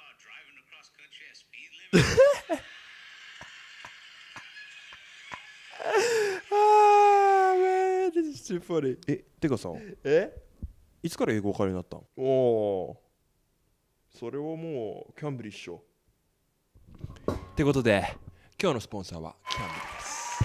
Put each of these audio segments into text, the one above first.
about driving across country at speed limit? ah, man, this え、てかさ、えいつから英語おかうになったんおお。それはもうキャンブリッシュ。ってことで、今日のスポンサーはキャンブリです。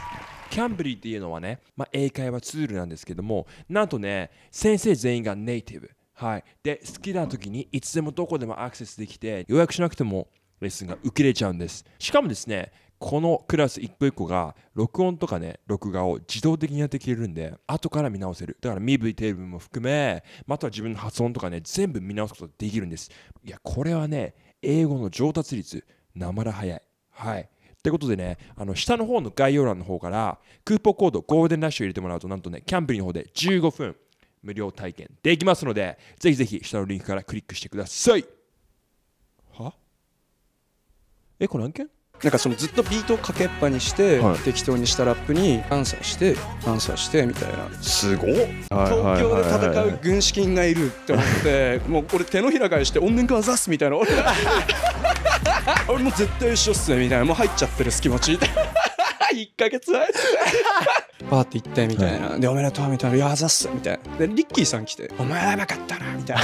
キャンブリーっていうのはね、まあ、英会話ツールなんですけども、なんとね、先生全員がネイティブ。はい、で好きな時にいつでもどこでもアクセスできて予約しなくてもレッスンが受けれちゃうんですしかもですねこのクラス一個一個が録音とかね録画を自動的にやってくれるんで後から見直せるだから身振りテーブルも含めあとは自分の発音とかね全部見直すことができるんですいやこれはね英語の上達率なまら早いはいってことでね、あの下の方の概要欄の方からクーポンコードゴールデンラッシュ入れてもらうとなんとね、キャンプリーの方で15分無料体験できますので、ぜひぜひ下のリンクからクリックしてください。はえ、これ案件なんかそのずっとビートをかけっぱにして、はい、適当にしたラップにアンサーしてアンサーしてみたいなすごっ東京で戦う軍資金がいるって思ってもうこれ手のひら返して「怨念かわざす」みたいな俺 俺も絶対一緒っすねみたいなもう入っちゃってるす気持ち1か月前バーって行ってみたいな、はい、でおめでとうみたいな「いやざっす」みたいなでリッキーさん来て「お前はやばかったな」みたい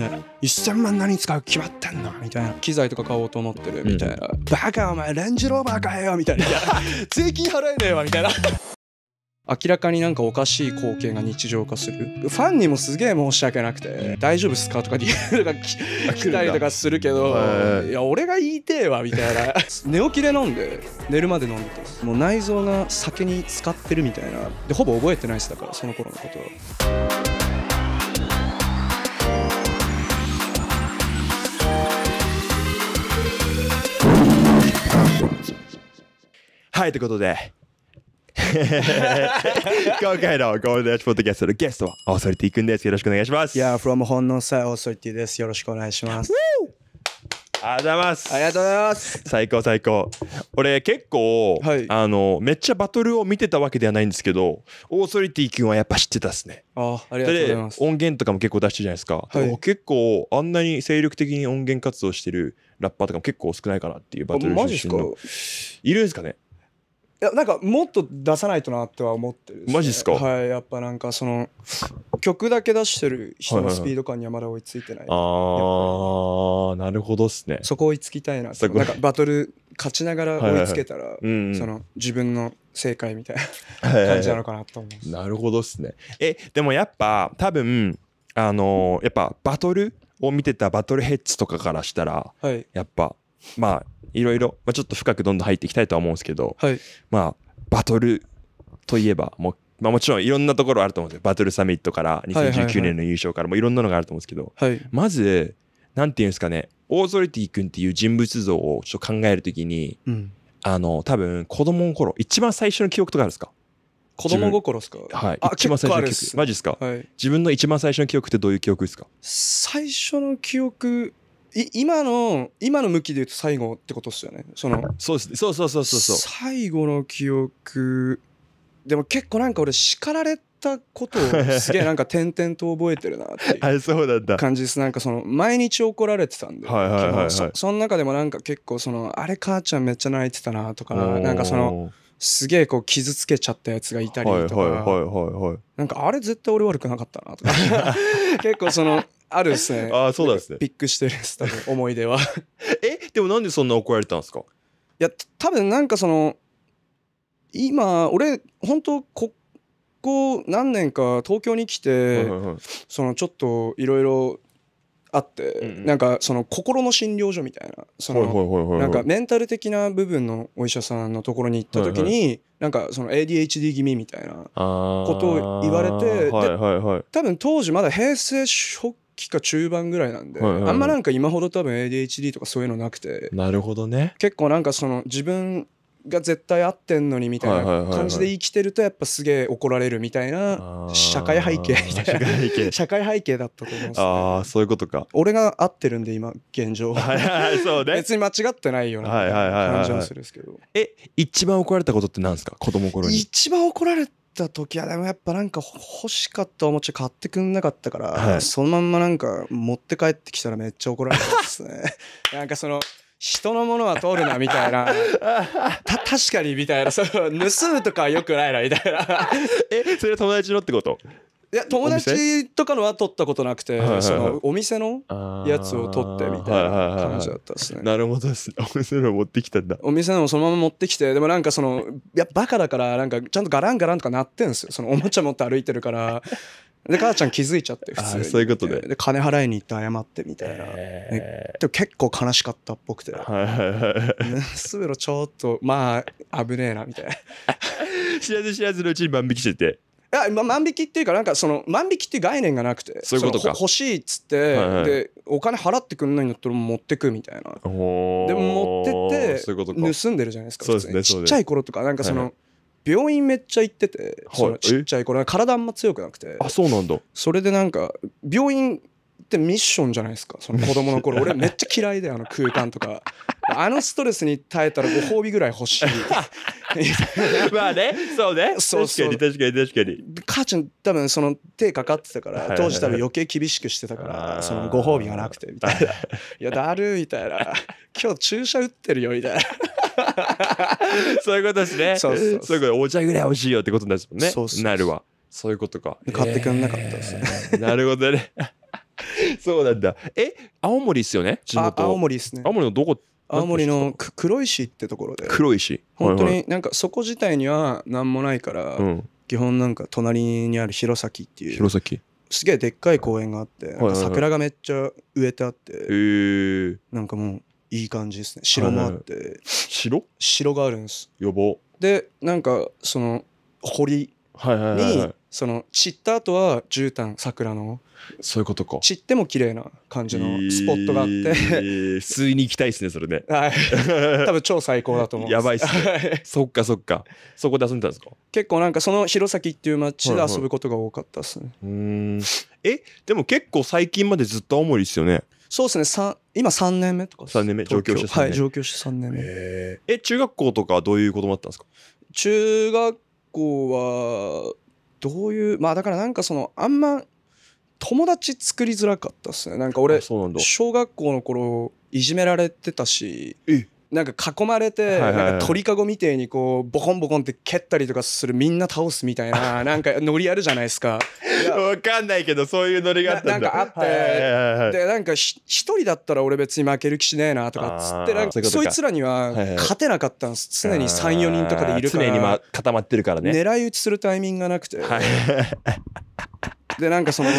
な「ね、1000万何使う決まってんの?」みたいな機材とか買おうと思ってるみたいな「うん、バカお前レンジローバー買えよ」みたいな「税金払えねえわ」みたいな。明らかになんかおかしい光景が日常化するファンにもすげえ申し訳なくて「大丈夫っすか?」とか DM 来たりとかするけど「いや俺が言いてえわ」みたいな 寝起きで飲んで寝るまで飲んでたもう内臓が酒に使ってるみたいなでほぼ覚えてないっすだからその頃のことは。はいということで今回のゴールデンポッドキャストのゲストはオーソリティ君です。よろしくお願いします。いや、from 本能祭オーソリティです。よろしくお願いします。ありがとうございます。ありがとうございます。最高最高。俺結構、はい、あのめっちゃバトルを見てたわけではないんですけど、オーソリティ君はやっぱ知ってたっすね。あ、ありがとうございます。音源とかも結構出してるじゃないですか。はい、結構あんなに精力的に音源活動してるラッパーとかも結構少ないかなっていうバトル出身の。いるんですかね。いやなんかもっと出さないとなっては思ってる、ね、マジっすかはいやっぱなんかその曲だけ出してる人のスピード感にはまだ追いついてないはいはいはい、ああなるほどっすねそこ追いつきたいななんかバトル勝ちながら追いつけたら、その自分の正解みたいな感じなのかなと思う、はいはい、なるほどっすねえでもやっぱ多分あのー、やっぱバトルを見てたバトルヘッズとかからしたら、はい、やっぱまあいろいろ、まあ、ちょっと深くどんどん入っていきたいとは思うんですけど、はい、まあバトルといえばもう、まあ、もちろんいろんなところあると思うんですよバトルサミットから2019年の優勝からもいろんなのがあると思うんですけど、はい、まずなんていうんですかねオーソリティ君っていう人物像をちょっと考えるときに、うん、あの多分子供の頃一番最初の記憶とかあるんですか子供心ですかはい一番最初の記憶マジですか、はい、自分の一番最初の記憶ってどういう記憶ですか最初の記憶い今の今の向きで言うと最後ってことっすよねそのそうすそうそうそうそうそう最後の記憶でも結構なんか俺叱られたことをすげえ なんか点々と覚えてるなっていう感じですなんかその毎日怒られてたんで、はいはいその中でもなんか結構そのあれ母ちゃんめっちゃ泣いてたなとかなんかそのすげえこう傷つけちゃったやつがいたりとか、はいはいはいなんかあれ絶対俺悪くなかったなとか 結構そのあるですね。あそうなんですね。ピックしてるです、多分、思い出は。え、でもなんでそんな怒られたんですかいや、多分なんかその、今、俺、本当ここ何年か東京に来て、そのちょっといろいろあって、なんかその心の診療所みたいなそのなんかメンタル的な部分のお医者さんのところに行った時に、なんかその ADHD 気味みたいなことを言われて、はいはい多分当時まだ平成初期か中盤ぐらいなんで、はいはいはいあんまなんか今ほど多分 ADHD とかそういうのなくてなるほどね。結構なんかその自分が絶対合ってんのにみたいな感じで生きてるとやっぱすげえ怒られるみたいな社会背景みたいな社会背景。社会背景だったと思うんですああ、そういうことか。俺が合ってるんで今現状はいはい、そうね。別に間違ってないような感じはするんですけどえ一番怒られたことって何ですか子供頃に。一番怒られた時はでもやっぱなんか欲しかったおもちゃ買ってくんなかったから、はい、そのまんまなんか持って帰ってきたらめっちゃ怒られたですね なんかその人のものは通るなみたいな た確かにみたいなその盗むとかはよくないなみたいな えそれは友達のってこといや友達とかのは撮ったことなくて、そのお店のやつを撮ってみたいな感じだったですね、なるほどですね お店の持ってきたんだお店のそのまま持ってきてでもなんかそのいやバカだからなんかちゃんとガランガランとか鳴ってんですよそのおもちゃ持って歩いてるからで母ちゃん気づいちゃって普通にそういうことでで金払いに行って謝ってみたいな、えー、でも結構悲しかったっぽくて「はいはいはい、すべろちょっとまあ危ねえな」みたいな 知らず知らずのうちに万引きしててや万引きっていうかなんかその万引きっていう概念がなくてそういうことか欲しいっつって、はいはい、でお金払ってくんないんだったら持ってくみたいなでも持ってって盗んでるじゃないですかそうですねちっちゃい頃とかなんかその、はい病院めっちゃ行ってて、はい、ちっちゃい頃体あんま強くなくてあそうなんだそれでなんか病院ってミッションじゃないですかその子供の頃 俺めっちゃ嫌いであの空間とかあのストレスに耐えたらご褒美ぐらい欲しい。まあね、そうね。そうそう確かに確かに確かに。母ちゃん多分その手かかってたから、当時多分余計厳しくしてたから、そのご褒美がなくてみたいな。いや、だるみたいな。今日注射打ってるよみたいな。そういうことですね。そうそうそう。そうお茶ぐらい欲しいよってことですもんね。そうそうなるわ。そういうことか。買ってくんなかったですね、えー。なるほどね。そうなんだ。え、青森ですよね。地元。青森ですね。青森のどこ青森の黒石ってところで黒石本当になんかそこ自体には何もないから、うん、基本なんか隣にある弘前っていう弘前すげえでっかい公園があって、桜がめっちゃ植えてあって、はなんかもういい感じですね城もあって、はいはい、城城があるんです予防でなんかその堀にその散った後は絨毯桜のそういうことか散っても綺麗な感じのスポットがあって、えいに行きたいですねそれねはい 多分超最高だと思うやばいっすねそっかそっかそこで遊んでたんですか結構なんかその弘前っていう町で遊ぶことが多かったっすね、はいはい、うんえでも結構最近までずっと青森っすよねそうですね今3年目とか3年目上京して3年目はい上京して3年目え中学校とかどういう子供だったんですか中学校はどういうまあだからなんかそのあんま友達作りづらかったっすねなんか俺小学校の頃いじめられてたしえなんか囲まれて、なんか鳥かごみてえにこうボコンボコンって蹴ったりとかするみんな倒すみたいな なんかノリあるじゃないですか。分かんないけどそういうノリがあったんだ。なんかあって、でなんか一人だったら俺別に負ける気しねえなとかっつってなんかそいつらには勝てなかったんです、はいはい、常に34人とかでいるから常に固まってるからね狙い撃ちするタイミングがなくて。はいでなんかその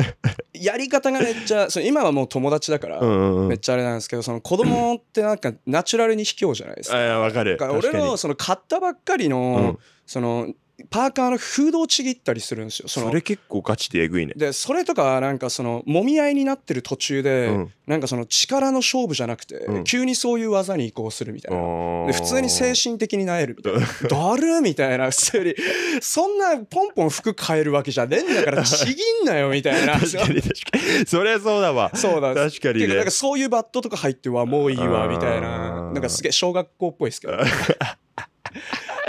やり方がめっちゃそ今はもう友達だからめっちゃあれなんですけどその子供ってなんかナチュラルに卑怯じゃないですか。わかる。俺のその買ったばっかりのそのパーカーのフードをちぎったりするんですよそれ結構ガチでえぐいねでそれとかなんかそのもみ合いになってる途中で、うん、なんかその力の勝負じゃなくて、うん、急にそういう技に移行するみたいなで普通に精神的になえるみたいな だるみたいな普通にそんなポンポン服変えるわけじゃねえんだから ちぎんなよみたいな確かに確かにそりゃそうだわそうだ確かに、ね、なんかそういうバットとか入ってはもういいわみたいななんかすげえ小学校っぽいですけど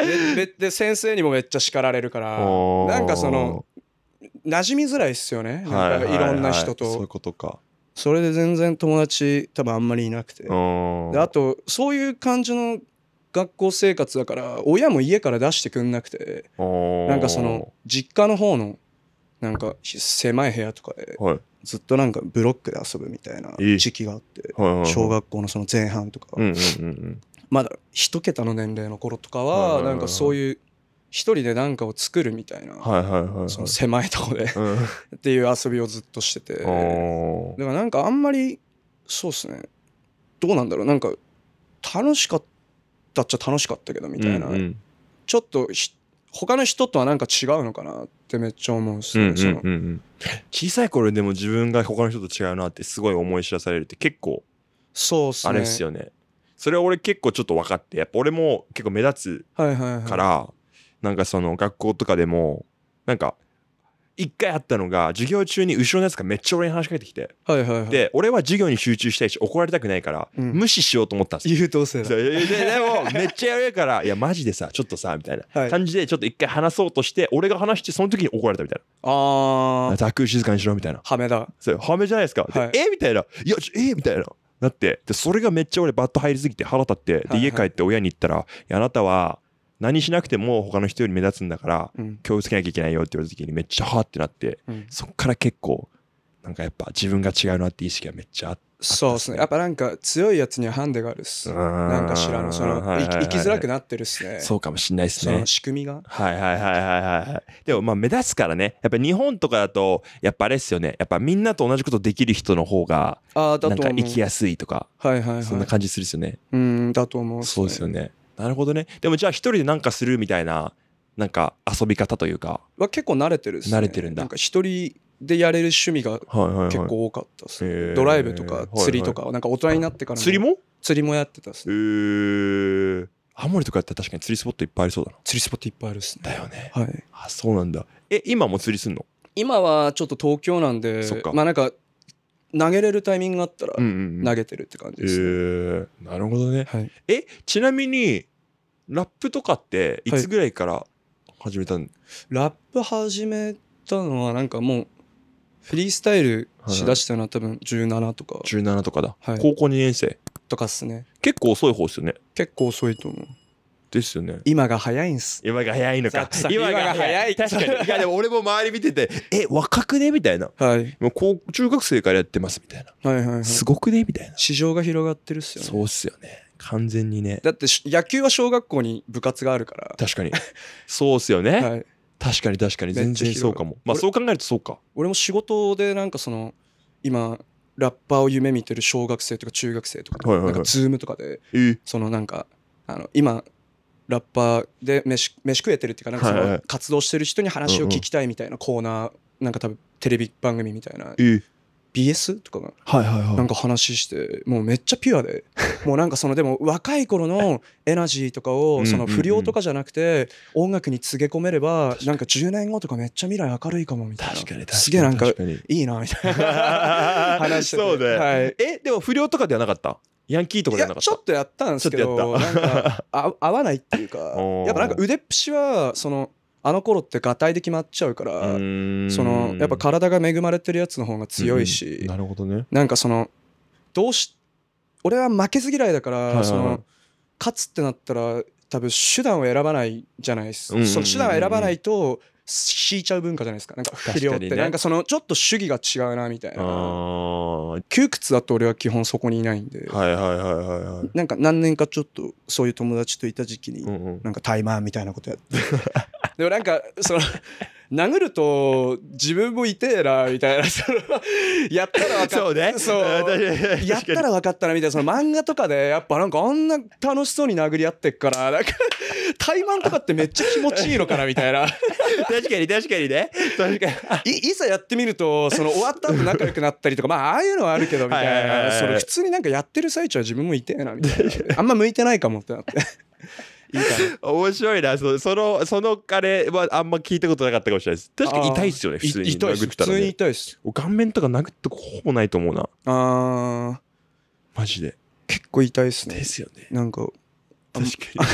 でで先生にもめっちゃ叱られるからなんかその馴染みづらいっすよね、なんかいろんな人と、はいはいはい、そういうことかそれで全然友達多分あんまりいなくてであとそういう感じの学校生活だから親も家から出してくんなくてなんかその実家の方のなんか狭い部屋とかで、ずっとなんかブロックで遊ぶみたいな時期があって、小学校のその前半とか、まだ一桁の年齢の頃とかはなんかそういう一人で何かを作るみたいなその狭いとこでっていう遊びをずっとしててだからなんかあんまりそうっすねどうなんだろうなんか楽しかったっちゃ楽しかったけどみたいな、ちょっと他の人とはなんか違うのかなってめっちゃ思うっすね、小さい頃でも自分が他の人と違うなってすごい思い知らされるって結構そうっすあれっすよねそれは俺結構ちょっと分かってやっぱ俺も結構目立つはいはいはいから、なんかその学校とかでもなんか一回あったのが授業中に後ろのやつがめっちゃ俺に話しかけてきて、はいはいはいで俺は授業に集中したいし怒られたくないから、うん無視しようと思ったんですよ優等生だそいやでもめっちゃやるから「いやマジでさちょっとさ」みたいな感じでちょっと一回話そうとして俺が話してその時に怒られたみたいな「あざっくり静かにしろ」みたいなはめだ「そうハメじゃないですか」ではいえみたいな「いやちえみたいななってでそれがめっちゃ俺バッと入りすぎて腹立ってで家帰って親に言ったら「あなたは何しなくても他の人より目立つんだから、うん、気をつけなきゃいけないよ」って言われた時にめっちゃはってなって、そっから結構なんかやっぱ自分が違うなって意識がめっちゃあって。そうですねやっぱなんか強いやつにはハンデがあるっすなんか知らんその、い生きづらくなってるっすねそうかもしんないっすねその仕組みがはいはいはいはいはいでもまあ目立つからねやっぱ日本とかだとやっぱあれっすよねやっぱみんなと同じことできる人の方がなんか生きやすいとかはいはい、はい、そんな感じするっすよねうんだと思う、ね、そうですよねなるほどねでもじゃあ一人で何かするみたいななんか遊び方というかは結構慣れてるっす、ね、慣れてるんだなんか一人でやれる趣味が結構多かったです、ね、はいはい、ドライブとか釣りとか、はいはい、なんか大人になってから釣りも釣りもやってたっすね、えー、ハモリとかやったら確かに釣りスポットいっぱいありそうだな釣りスポットいっぱいあるっすねだよねはいあそうなんだえ今も釣りすんの今はちょっと東京なんでそっか。まあなんか投げれるタイミングがあったら投げてるって感じです、ね、うんうん、なるほどね、はい、えちなみにラップとかっていつぐらいから始めたん、はい、ラップ始めたのはなんかもうフリースタイルしだしたのは多分17とか。17とかだ。はい、高校2年生。とかっすね。結構遅い方っすよね。結構遅いと思う。ですよね。今が早いんす。今が早いのか。今が早い。確かに。いやでも俺も周り見てて、え、若くねみたいな。はい。もう高中学生からやってますみたいな。はいはい、はい、すごくねみたいな。市場が広がってるっすよね。そうっすよね。完全にね。だって野球は小学校に部活があるから。確かに。そうっすよね。はい。確かに確かに全然そうかもまあそう考えるとそうか俺も仕事でなんかその今ラッパーを夢見てる小学生とか中学生とかと、はいはいはい、なんかズームとかで、そのなんかあの今ラッパーで飯飯食えてるっていうかなんかその活動してる人に話を聞きたいみたいなコーナーなんか多分テレビ番組みたいな BS とかが、はいはいはい、なんか話してもうめっちゃピュアで もうなんかそのでも若い頃のエナジーとかをその不良とかじゃなくて音楽に告げ込めればなんか10年後とかめっちゃ未来明るいかもみたいな確かにすげえなんかいいなみたいな 話してそうで、はい、えでも不良とかではなかったヤンキーとかじゃなかったちょっとやったんですけどなんか合わないっていうか やっぱなんか腕っぷしはそのあの頃ってがたいで決まっちゃうからそのやっぱ体が恵まれてるやつの方が強いし、うん、なるほどねなんかそのどうし俺は負けず嫌いだから、はいはい、その勝つってなったら多分手段を選ばないじゃないです、うんうん、その手段を選ばないと敷いちゃう文化じゃないですかなんか不良って、ね、なんかそのちょっと主義が違うなみたいな窮屈だと俺は基本そこにいないんではいはいはいはい、はい、なんか何年かちょっとそういう友達といた時期に、うんうん、なんかタイマーみたいなことやってでもなんかその殴ると自分も痛えなみたいなやったら分かったそうねそうやったら分かったなみたいなその漫画とかでやっぱなんかあんな楽しそうに殴り合ってっからなんか怠マンとかってめっちゃ気持ちいいのかなみたいな確かに確かにね確かにいいざやってみるとその終わった後仲良くなったりとかまあああいうのはあるけどみたいなそ普通になんかやってる最中は自分も痛えなみたいなあんま向いてないかもってなって。面白いなそのそのあはあんま聞いたことなかったかもしれないです確かに痛いっすよね普通に殴ったら、ね、普通に痛いっす顔面とか殴ってほぼないと思うなあマジで結構痛いっすねですよねなんか確かに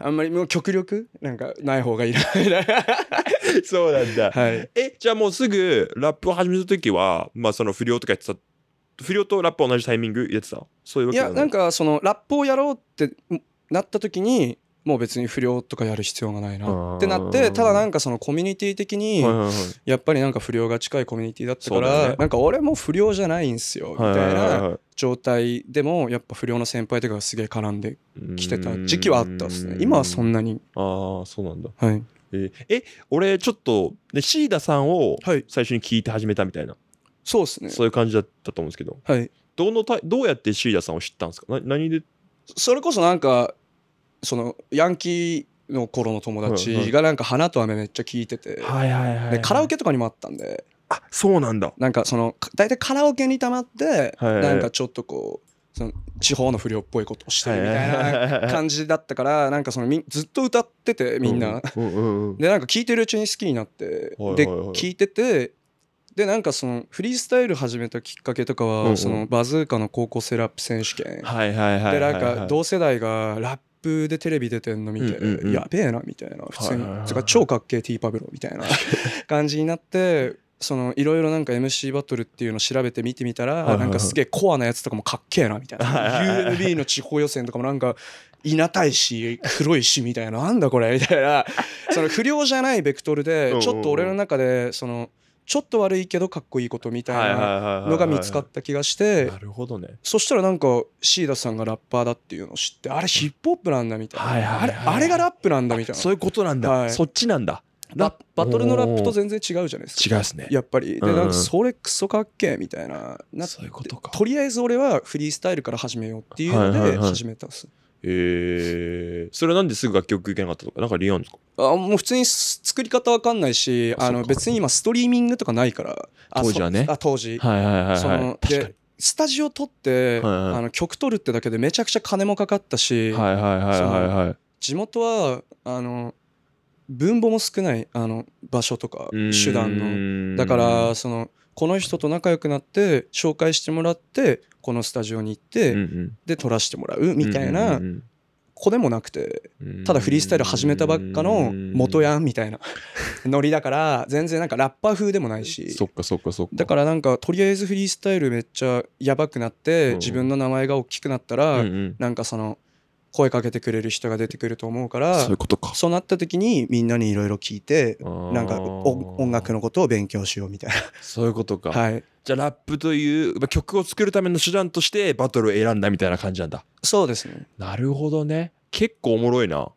あんまりもう極力なんかない方がいいな そうなんだ、はい、えじゃあもうすぐラップを始めた時はまあその不良とかやってた不良とラップ同じタイミングやってたそういうわけいやなんかそのラップをやろうってなった時にもう別に不良とかやる必要がないなってなってただなんかそのコミュニティ的にやっぱりなんか不良が近いコミュニティだったからなんか俺も不良じゃないんすよみたいな状態でもやっぱ不良の先輩とかがすげえ絡んできてた時期はあったっすね今はそんなにああそうなんだはいええ俺ちょっとでシーダさんを最初に聞いて始めたみたいな、はい、そうですねそういう感じだったと思うんですけどはいどのたどうやってシーダさんを知ったんですかな何でそれこそなんかそのヤンキーの頃の友達がなんか花と雨めっちゃ聞いてて、カラオケとかにもあったんであそうなんだなんかその大体カラオケにたまって、はいはい、なんかちょっとこうその地方の不良っぽいことをしてみたいな感じだったから、はいはい、なんかそのみずっと歌っててみんな、うんうんうん、でなんか聴いてるうちに好きになって、はいはいはい、で聴いててでなんかそのフリースタイル始めたきっかけとかは、うんうん、そのバズーカの高校生ラップ選手権、はいはい、でなんか同世代がラップでテレビ出てんの見て、うんうんうん、やべえなみたいな普通に、はいはい、超かっけえ T パブロみたいな感じになってそのいろいろなんか MC バトルっていうのを調べて見てみたら、なんかすげえコアなやつとかもかっけえなみたいな、UMB の地方予選とかもなんか稲いし黒いしみたいななんだこれみたいなその不良じゃないベクトルでちょっと俺の中でそのちょっと悪いけどかっこいいことみたいなのが見つかった気がしてなるほどねそしたらなんかシーダさんがラッパーだっていうのを知ってあれヒップホップなんだみたいな、あれあれがラップなんだみたいなそういうことなんだ、はい、そっちなんだラバトルのラップと全然違うじゃないですか違うっすねやっぱりでなんかそれクソかっけえみたいななそういうことかとりあえず俺はフリースタイルから始めようっていうので始めたんです、はいはいはいえー、それはなんですぐ楽曲受けなかったとか、なんか理由あるんですかあもう普通に作り方わかんないし、あの別に今ストリーミングとかないから。当時はね。あ当時。はいはいはい、はい、そのでスタジオ撮って、はいはい、あの曲撮るってだけでめちゃくちゃ金もかかったし、はいはい、はい、地元はあの分母も少ないあの場所とか手段のだからそのこの人と仲良くなって紹介してもらってこのスタジオに行って、うんうん、で撮らせてもらうみたいな、うんうんうん子でもなくてただフリースタイル始めたばっかの元ヤンみたいな ノリだから全然なんかラッパー風でもないしそっかそっかそっかだからなんかとりあえずフリースタイルめっちゃやばくなって、うん、自分の名前が大きくなったら、うんうん、なんかその声かけてくれる人が出てくると思うからそういうことかそうなった時にみんなにいろいろ聞いてなんか音楽のことを勉強しようみたいなそういうことか、はい、じゃあラップという、まあ、曲を作るための手段としてバトルを選んだみたいな感じなんだそうですねなるほどね結構おもろいな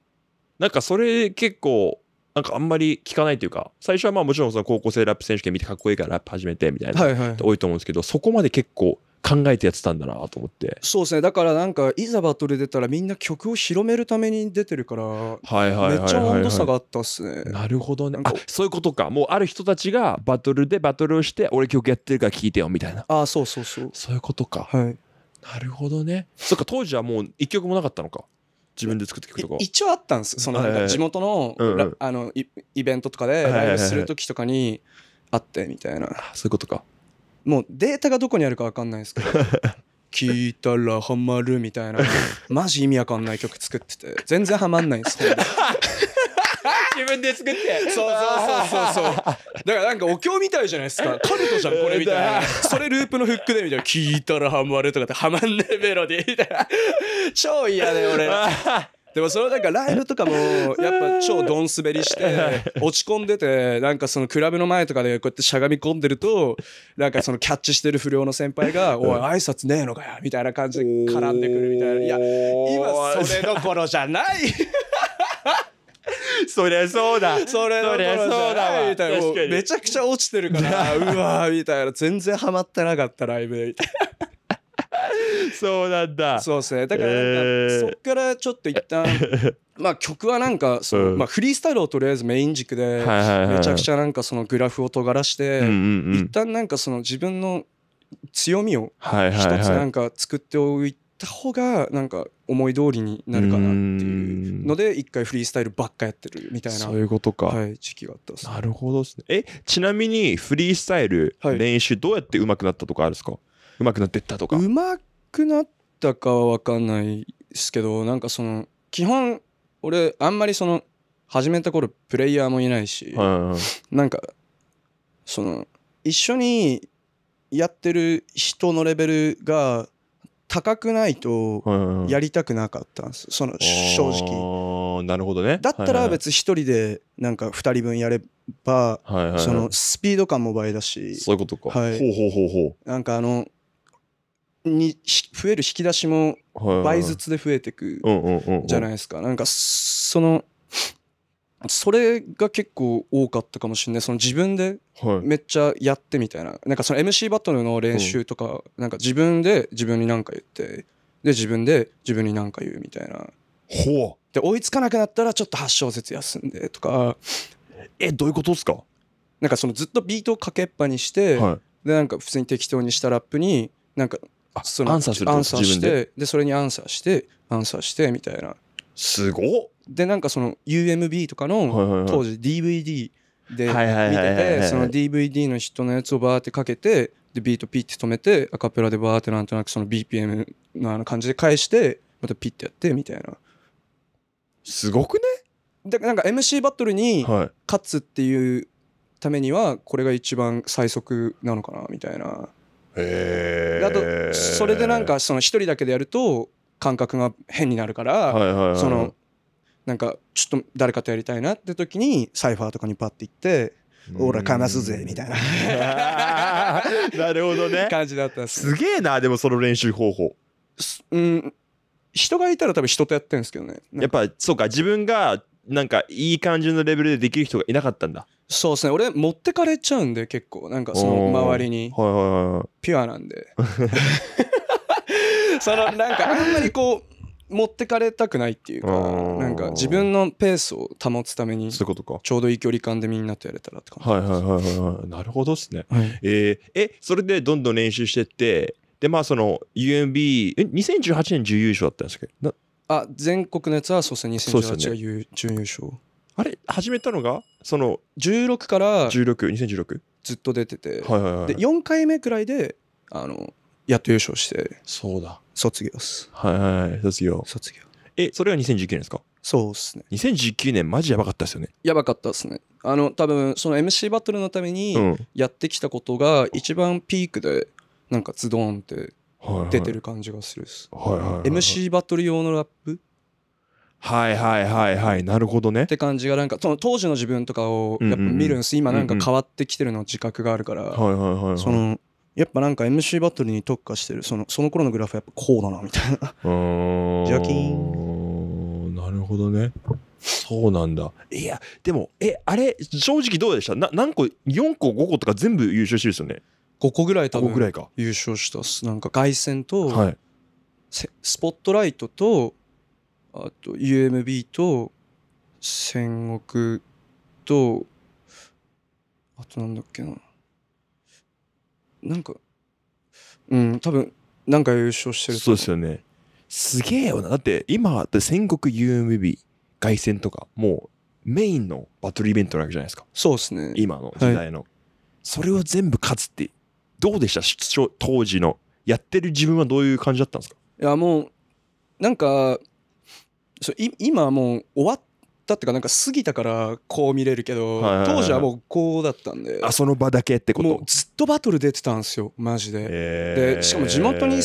なんかそれ結構なんかあんまり聞かないというか最初はまあもちろんその高校生ラップ選手権見てかっこいいからラップ始めてみたいな、はいはい、多いと思うんですけどそこまで結構考えてやってたんだなと思ってそうですねだからなんかいざバトル出たらみんな曲を広めるために出てるから、はいはい、めっちゃ温度差があったっすねなるほどねあそういうことかもうある人たちがバトルでバトルをして俺曲やってるから聴いてよみたいなあそうそうそうそういうことかはいなるほどねそっか当時はもう一曲もなかったのか自分で作って曲とか一応あったんですその、地元のあのイベントとかでライブする時とかにあってみたいな、はいはいはい、そういうことかもうデータがどこにあるか分かんないですけど 聞いたらハマるみたいなマジ意味わかんない曲作ってて全然ハマんないんですけど 自分で作ってそうそうそうそうそうだからなんかお経みたいじゃないですか カルトじゃんこれみたいなそれループのフックでみたいな聞いたらハマるとかってハマんねいメロディーみたいな超嫌で俺でもそのなんかライブとかもやっぱ超どん滑りして落ち込んでてなんかそのクラブの前とかでこうやってしゃがみ込んでるとなんかそのキャッチしてる不良の先輩が「おい挨拶ねえのかよ」みたいな感じで絡んでくるみたいな「いや今それどころじゃない!」それそうだそれそりゃそうだみたいなめちゃくちゃ落ちてるから うわみたいな全然ハマってなかったライブで そうなんだそうですねだから、えー、そっからちょっと一旦 まあ曲はなんかその、うん、まあ、フリースタイルをとりあえずメイン軸でめちゃくちゃなんかそのグラフを尖らして、うんうんうん、一旦なんかその自分の強みを一つなんか作っておいた方がなんか思い通りになるかなっていうので一回フリースタイルばっかやってるみたいなそういうことか、はい、時期があったっね、なるほどですねえちなみにフリースタイル練習どうやって上手くなったとかあるんですか、はいうまくなってったとか上手くなったかは分かんないですけどなんかその基本俺あんまりその始めた頃プレイヤーもいないし、はなんかその一緒にやってる人のレベルが高くないとやりたくなかったんです、その正直なるほどねだったら別一人でなんか2人分やれば、そのスピード感も倍だしそういうことか、はい、ほうほうほうほうなんかあのに増える引き出しも倍ずつで増えていくじゃないですかなんかそのそれが結構多かったかもしれないその自分でめっちゃやってみたいななんかその MC バトルの練習とかなんか自分で自分に何か言ってで自分で自分に何か言うみたいなほうで追いつかなくなったらちょっと8小節休んでとかえどういうことですかなんかそのずっとビートをかけっぱにして、はい、でなんか普通に適当にしたラップになんかそのアンサーするアンサーしでてでそれにアンサーしてアンサーしてみたいなすごっでなんかその UMB とかの当時 DVD で見ててその DVD の人のやつをバーってかけてでビートピッて止めてアカペラでバーってなんとなくその BPM のあの感じで返してまたピッてやってみたいなすごくでなんか MC バトルに勝つっていうためにはこれが一番最速なのかなみたいなあとそれでなんかその一人だけでやると感覚が変になるから、そのなんかちょっと誰かとやりたいなって時にサイファーとかにパッて行って「オーラかすぜ」みたいな なるほどね感じだったすげえなでもその練習方法うん人がいたら多分人とやってるんですけどねやっぱそうか自分がなんかいい感じのレベルでできる人がいなかったんだそうですね俺持ってかれちゃうんで結構なんかその周りにはいはいはいピュアなんでそのなんかあんまりこう持ってかれたくないっていうかなんか自分のペースを保つためにそういうことかちょうどいい距離感でみんなとやれたらって感じはいはいはいはいはいなるほどっすね、はい、えー、えそれでどんどん練習してってでまあその UMB2018 年準優勝だったんですけどあ全国のやつはそう2018が準優勝あれ始めたのがその16から162016ずっと出てて、はいはいはいで4回目くらいであのやっと優勝してそうだ卒業っすはいはいはい卒業卒業えそれが2019年ですかそうっすね2019年マジやばかったですよねやばかったっすねあの多分その MC バトルのためにやってきたことが一番ピークでなんかズドンって出てる感じがするです。はいはい MC バトル用のラップはいはいはいはいなるほどね。って感じがなんかその当時の自分とかをやっぱ見るんです、うんうん、今なんか変わってきてるの自覚があるから、はいはいはい、そのやっぱなんか MC バトルに特化してるそのその頃のグラフはやっぱこうだなみたいな。ジャキーンなるほどね。そうなんだ。いやでもえあれ正直どうでしたな何個4個5個とか全部優勝してるですよね。個ぐらい多分優勝したなんか凱旋と、はい、スポットライトとあと UMB と戦国とあとなんだっけななんかうん多分なんか優勝してるそうですよねすげえよなだって今って戦国 UMB 凱旋とかもうメインのバトルイベントなわけじゃないですかそうっすね今の時代の、はい、それを全部勝つってどうでした当時のやってる自分はどういう感じだったんですかいやもうなんかそい今もう終わったっていうかなんか過ぎたからこう見れるけど、はいはいはいはい、当時はもうこうだったんであその場だけってこともうずっとバトル出てたんですよマジで、えー、でしかも地元に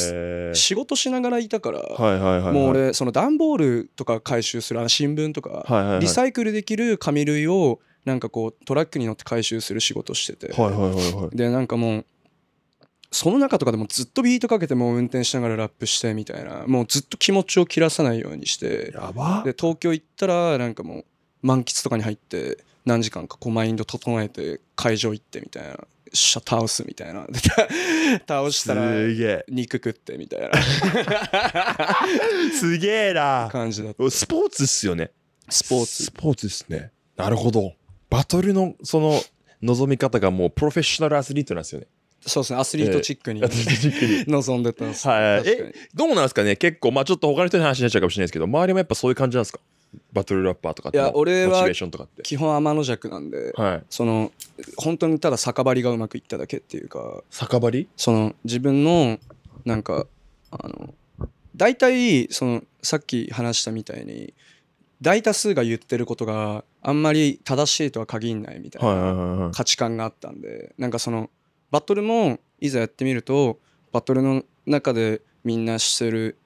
仕事しながらいたから、はいはいはいはい、もう俺その段ボールとか回収するあの新聞とか、はいはいはい、リサイクルできる紙類をなんかこうトラックに乗って回収する仕事してて、はいはいはいはい、でなんかもうその中とかでもずっとビートかけても運転しながらラップしてみたいなもうずっと気持ちを切らさないようにしてやばで東京行ったらなんかもう満喫とかに入って何時間かこうマインド整えて会場行ってみたいなシャ倒すみたいな 倒したら肉食ってみたいな すげえな感じだったスポーツっすよねスポーツスポーツっすねなるほどバトルのその望み方がもうプロフェッショナルアスリートなんですよねそうですね、アスリートチックに、えー、臨 んでたんです。はい。え、どうなんですかね結構、まあちょっと他の人の話になっちゃうかもしれないですけど、周りもやっぱそういう感じなんですかバトルラッパーとかって。いや、俺は基本天の弱なんで、はい、その、本当にただ酒張りがうまくいっただけっていうか、酒張りその、自分の、なんか、あの、大体、その、さっき話したみたいに、大多数が言ってることがあんまり正しいとは限んないみたいな価値観があったんで、なんかその、バトルもいざやってみるとバトルの中でみんなしてる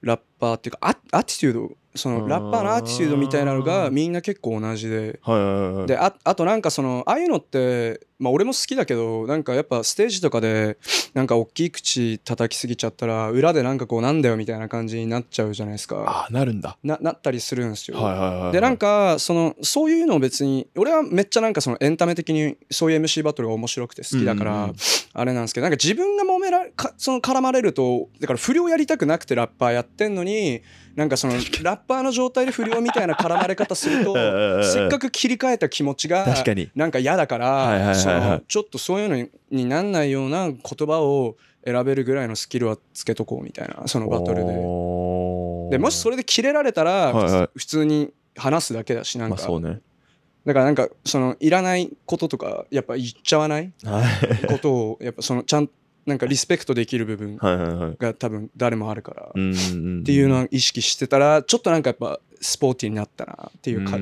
ラッパーっていうかアアティチュードそのラッパーのアーティチュードみたいなのがみんな結構同じで、はいはいはい、でああとなんかそのああいうのってまあ俺も好きだけどなんかやっぱステージとかでなんか大きい口叩きすぎちゃったら裏でなんかこうなんだよみたいな感じになっちゃうじゃないですかあなるんだななったりするんですよ、はいはいはい、はい、でなんかそのそういうのを別に俺はめっちゃなんかそのエンタメ的にそういう MC バトルが面白くて好きだから、うんうん、あれなんですけどなんか自分が揉めらかその絡まれるとだから不良やりたくなくてラッパーやってんのになんかそのラッパーの状態で不良みたいな絡まれ方すると せっかく切り替えた気持ちがなんか嫌だから、はいはいはいはいちょっとそういうのになんないような言葉を選べるぐらいのスキルはつけとこうみたいなそのバトルででもしそれでキレられたら、はいはい、普通に話すだけだしなんか、まあ、そうねだからなんかそのいらないこととかやっぱ言っちゃわないことをやっぱそのちゃんなんかリスペクトできる部分が多分誰もあるからっていうのは意識してたらちょっとなんかやっぱスポーティーになったなっていうか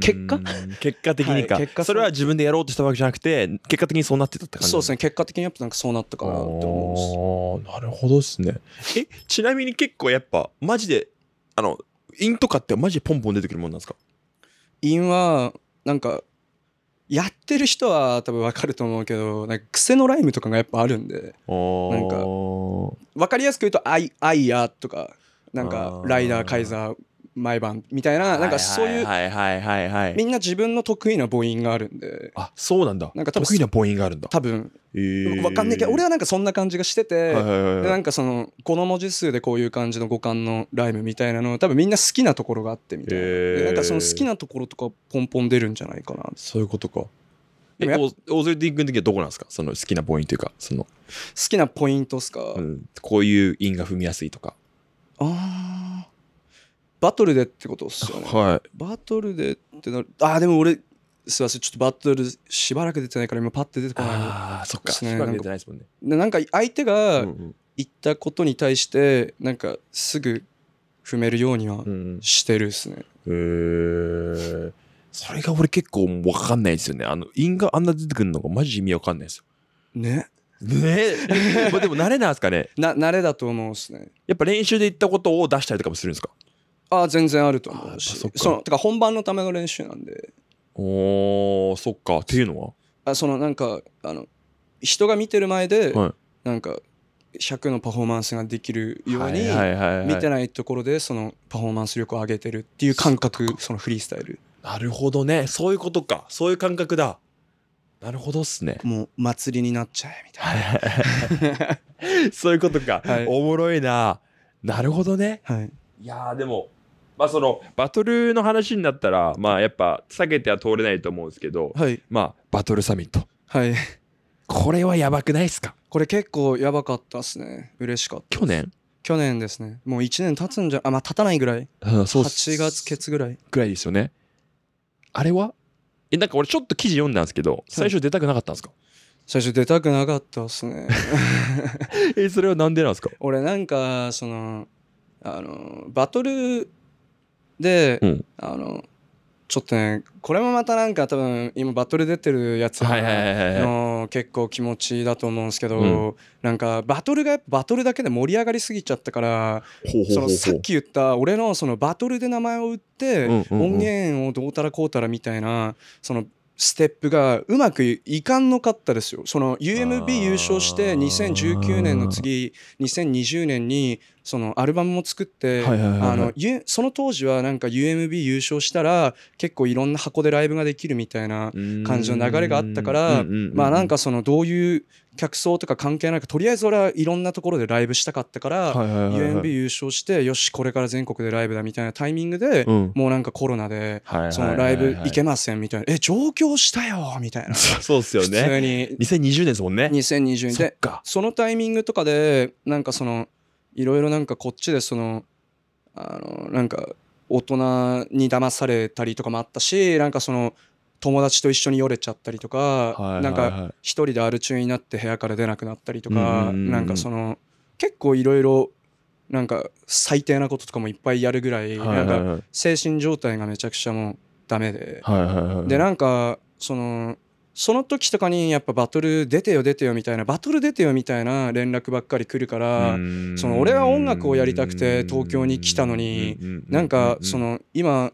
結果 結果的にか、はい、それは自分でやろうとしたわけじゃなくて結果的にそうなってたって感じそうですね結果的にやっぱなんかそうなったかなって思うああなるほどですねえちなみに結構やっぱマジであの韻とかってマジでポンポン出てくるもんなんですか陰はなんかやってる人は多分分かると思うけどなんか癖のライムとかがやっぱあるんでなんか分かりやすく言うと「アイアイヤ」とかなんか「ライダーカイザー」毎晩みたいななんかそういうみんな自分の得意な母音があるんであそうなんだなんか得意な母音があるんだ多分、えー、分かんないけど俺はなんかそんな感じがしてて、はいはい、なんかそのこの文字数でこういう感じの五感のライムみたいなの多分みんな好きなところがあってみたいな、えー、なんかその好きなところとかポンポン出るんじゃないかなそういうことかえオー大ルディングの時はどこなんですかその好きなポイントというかその好きなポイントっすか、うん、こういう韻が踏みやすいとかああバトルでってことっすよね。はい。バトルでってなる。あ、でも俺、すいません、ちょっとバトルしばらく出てないから今パッて出てこない。ああ、そっか。しばらく出てないですもんね。なんか相手が言ったことに対して、なんかすぐ踏めるようにはしてるっすね。うん、へえ。それが俺結構分かんないですよね。あの、因があんな出てくるのがマジ意味分かんないですよ。ね。ねえ でも慣れなんですかねな慣れだと思うんですねやっぱ練習で言ったことを出したりとかもするんですかああ全然あると思うしそのてか本番のための練習なんでおそっかっていうのはあそのなんかあの人が見てる前で、はいなんか100のパフォーマンスができるように見てないところでそのパフォーマンス力を上げてるっていう感覚そのフリースタイルなるほどねそういうことかそういう感覚だなるほどっすねもう祭りになっちゃえみたいな そういうことか、はい、おもろいななるほどね、はい、いやでもまあそのバトルの話になったらまあやっぱ避けては通れないと思うんですけど、はい、まあバトルサミットはいこれはやばくないですかこれ結構やばかったっすね嬉しかった去年去年ですねもう1年経つんじゃあまあ経たないぐらい、う8月ケツぐらいぐらいですよねあれはえなんか俺ちょっと記事読んだんですけど最初出たくなかったんですか、はい最初出たくなかったっすね えそれはなんでなんですか 俺なんかそのあのバトルで、うん、あのちょっとねこれもまたなんか多分今バトル出てるやつの結構気持ちだと思うんですけど、うん、なんかバトルがバトルだけで盛り上がりすぎちゃったからそのさっき言った俺のそのバトルで名前を売って音源をどうたらこうたらみたいなそのステップがうまくいかんのかったですよ。その UMB 優勝して2019年の次2020年にそのアルバムも作ってその当時はなんか UMB 優勝したら結構いろんな箱でライブができるみたいな感じの流れがあったからまあなんかそのどういう客層とか関係ないかとりあえず俺はいろんなところでライブしたかったから UMB 優勝してよしこれから全国でライブだみたいなタイミングで、うん、もうなんかコロナでそのライブ行けませんみたいなえ上京したよみたいな そうっすよね普通に2020年ですもんね2020年でそのタイミングとかでなんかそのいろいろなんかこっちでそのあのなんか大人に騙されたりとかもあったしなんかその友達と一緒によれちゃったりとか、はい、なんか一人でアル中になって部屋から出なくなったりとか、うんなんかその結構いろいろなんか最低なこととかもいっぱいやるぐらい、なんか精神状態がめちゃくちゃもうダメで、でなんかそのその時とかにやっぱバトル出てよ出てよみたいなバトル出てよみたいな連絡ばっかり来るからその俺は音楽をやりたくて東京に来たのになんかその今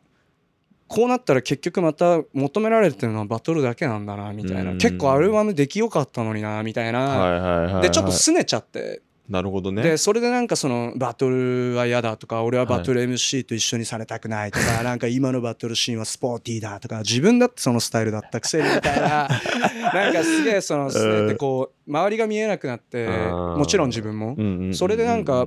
こうなったら結局また求められてるのはバトルだけなんだなみたいな、結構アルバムできよかったのになみたいな、でちょっと拗ねちゃってなるほどねでそれでなんかそのバトルは嫌だとか俺はバトル MC と一緒にされたくないとか、なんか今のバトルシーンはスポーティーだとか自分だってそのスタイルだったくせにみたいな なんかすげえそのすねてこう周りが見えなくなってもちろん自分も、それでなんか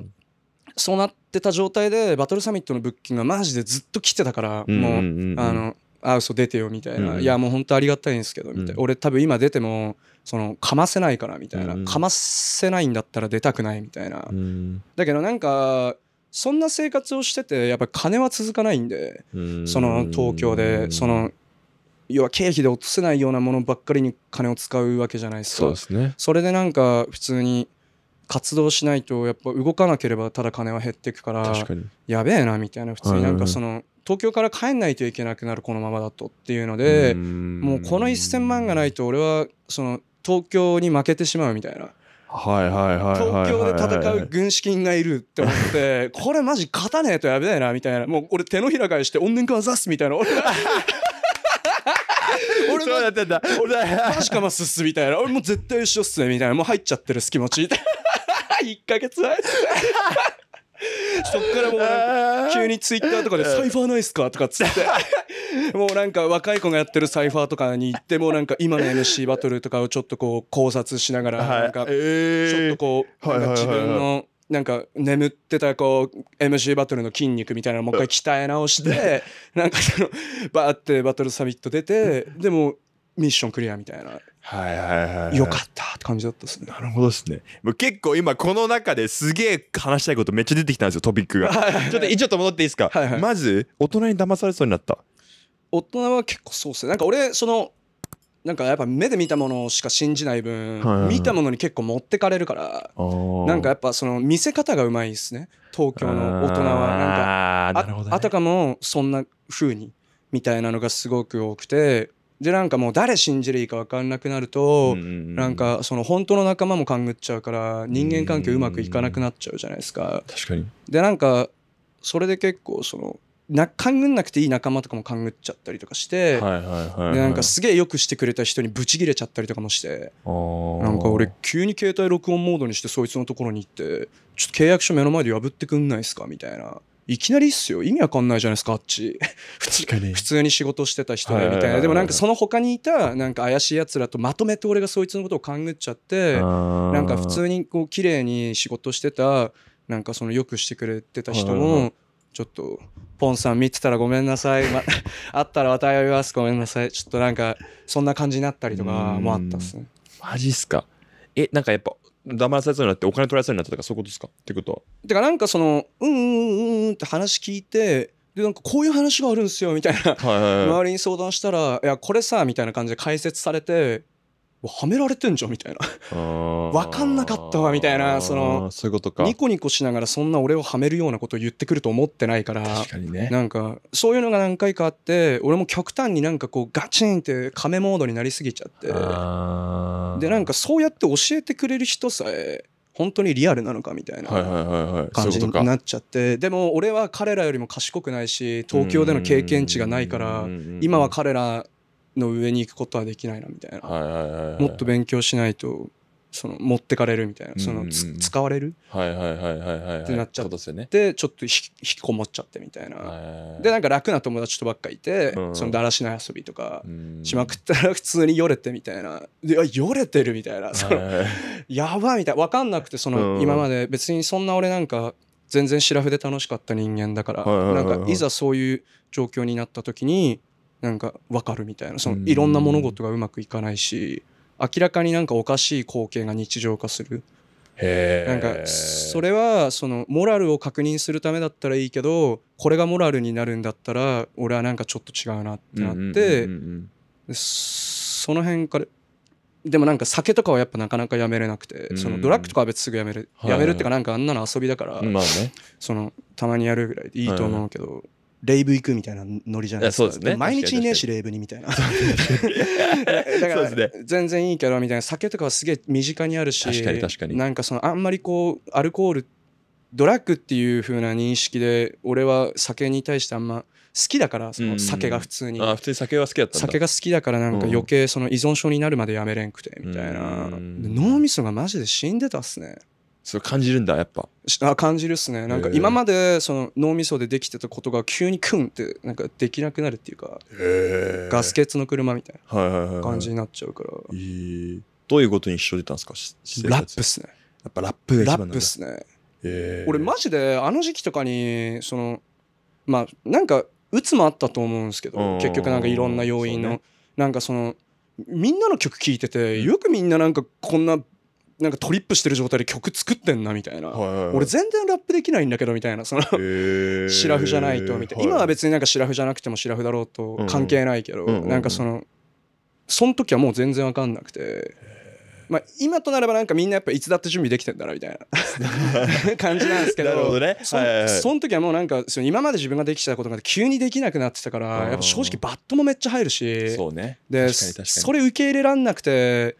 そうなってた状態でバトルサミットのブッキングマジでずっと来てたからもうあのあ嘘出てよみたいな、うん、いやもう本当ありがたいんですけどみたいな、うん、俺多分今出てもそのかませないからみたいな、うん、かませないんだったら出たくないみたいな、だけどなんかそんな生活をしててやっぱ金は続かないんで、その東京でその要は経費で落とせないようなものばっかりに金を使うわけじゃないですかそ、ね、それでなんか普通に活動しないとやっぱ動かなければただ金は減っていくからやべえなみたいな普通になんかその東京から帰んないといけなくなるこのままだとっていうのでもうこの1,000万がないと俺はその東京に負けてしまうみたいな。はいはいはい東京で戦う軍資金がいるって思って これマジ勝たねえとやべえなみたいなもう俺手のひら返して「怨念かざす」みたいな 俺俺もそうだってんだ俺確かますっすみたいな俺もう絶対一緒っすねみたいなもう入っちゃってるす気持ち一ヶ月前 そっからもう急にツイッターとかで「サイファーないっすか?」とかっつって もうなんか若い子がやってるサイファーとかに行ってもなんか今の MC バトルとかをちょっとこう考察しながらなんかちょっとこうなんか自分の。なんか眠ってたこう MC バトルの筋肉みたいなのもう一回鍛え直して なんかそのバーってバトルサミット出てでもミッションクリアみたいなはいはいはい、はい、よかったって感じだったすねなるほどですね結構今この中ですげえ話したいことめっちゃ出てきたんですよトピックが、ちょっと一応と戻っていいですか、はいはい、まず大人に騙されそうになった大人は結構そうっすねなんか俺そのなんかやっぱ目で見たものしか信じない分、はいはいはい、見たものに結構持ってかれるからなんかやっぱその見せ方がうまいですね東京の大人はなんかあ、ね、あたかもそんな風にみたいなのがすごく多くてでなんかもう誰信じるいいか分かんなくなると、なんかその本当の仲間も勘ぐっちゃうから人間関係うまくいかなくなっちゃうじゃないですか。確かにでなんかそれで結構そのな勘ぐんなくていい仲間とかも勘ぐっちゃったりとかして、はいはいはい、はい、でなんかすげえよくしてくれた人にブチギレちゃったりとかもしてなんか俺急に携帯録音モードにしてそいつのところに行って「ちょっと契約書目の前で破ってくんないっすか?」みたいな。いきなりっすよ。意味わかんないじゃないですか、あっち。普通に普通に仕事してた人みたいな。でもなんかその他にいた、なんか怪しい奴らとまとめて俺がそいつのことを勘ぐっちゃって、なんか普通にこう綺麗に仕事してた、なんかそのよくしてくれてた人も、ちょっと、ポンさん見てたらごめんなさい。ま、あったらまた合います。ごめんなさい。ちょっとなんか、そんな感じになったりとかもあったっすね。マジっすか。え、なんかやっぱ黙らせれそうになってお金取られそうになったとかそういうことですかってことは。てかなんかそのうんうんうんうんって話聞いてでなんかこういう話があるんですよみたいな、はいはい、周りに相談したら「いやこれさ」みたいな感じで解説されてはめられてんじゃんみたいな分かんなかったわみたいなそのそういうことかニコニコしながらそんな俺をはめるようなことを言ってくると思ってないから確かにねなんかそういうのが何回かあって俺も極端になんかこうガチンってカメモードになりすぎちゃってでなんかそうやって教えてくれる人さえ本当にリアルなのかみたいな感じになっちゃってでも俺は彼らよりも賢くないし東京での経験値がないから今は彼らの上に行くことはできないなみたいなもっと勉強しないとその持ってかれるみたいな、その使われるってなっちゃってちょっと引きこもっちゃってみたいな、でなんか楽な友達とばっかいて、そのだらしない遊びとかしまくったら普通によれてみたいな「でよれてる」みたいな「その、やばい」みたいな分かんなくてその、今まで別にそんな俺なんか全然シラで楽しかった人間だから、なんかいざそういう状況になった時になんか分かるみたいなそのいろんな物事がうまくいかないし明らかになんかおかしい光景が日常化するなんかそれはそのモラルを確認するためだったらいいけどこれがモラルになるんだったら俺はなんかちょっと違うなってなってその辺からでもなんか酒とかはやっぱなかなかやめれなくて、そのドラッグとかは別にすぐやめる、やめるってかなんかあんなの遊びだから、そのたまにやるぐらいでいいと思うけど、レイブ行くみたいなノリじゃないですか。そうですね。毎日いねえし、レイブにみたいな。だから、ね、全然いいけど、みたいな。酒とかはすげえ身近にあるし、確かに確かに。なんかその、あんまりこう、アルコール、ドラッグっていうふうな認識で、俺は酒に対してあんま、好きだからその酒が普通に、うん、あ普通に酒は好きだった酒が好きだからなんか余計その依存症になるまでやめれんくてみたいな、脳みそがマジで死んでたっすねそれ感じるんだやっぱあ感じるっすねなんか今までその脳みそでできてたことが急にクンってなんかできなくなるっていうかガス欠の車みたいな感じになっちゃうから、はいはい、どういうことに一緒でたんですかラップっすねやっぱラップがラップっすね俺マジであの時期とかにそのまあなんか鬱もあったと思うんですけど結局なんかいろんな要因の、ね、なんかそのみんなの曲聴いててよくみんななんかこんななんかトリップしてる状態で曲作ってんなみたいな、はいはいはい、俺全然ラップできないんだけどみたいなその、えー、シラフじゃないとみたいな、今は別になんかシラフじゃなくてもシラフだろうと関係ないけど、うんうん、なんかそのその時はもう全然分かんなくて。まあ、今となればなんかみんなやっぱいつだって準備できてんだなみたいな 感じなんですけどなるほどね、そはいその時はもうなんかその今まで自分ができてたことが急にできなくなってたからやっぱ正直バットもめっちゃ入るしそう、ね、でそれ受け入れらんなくて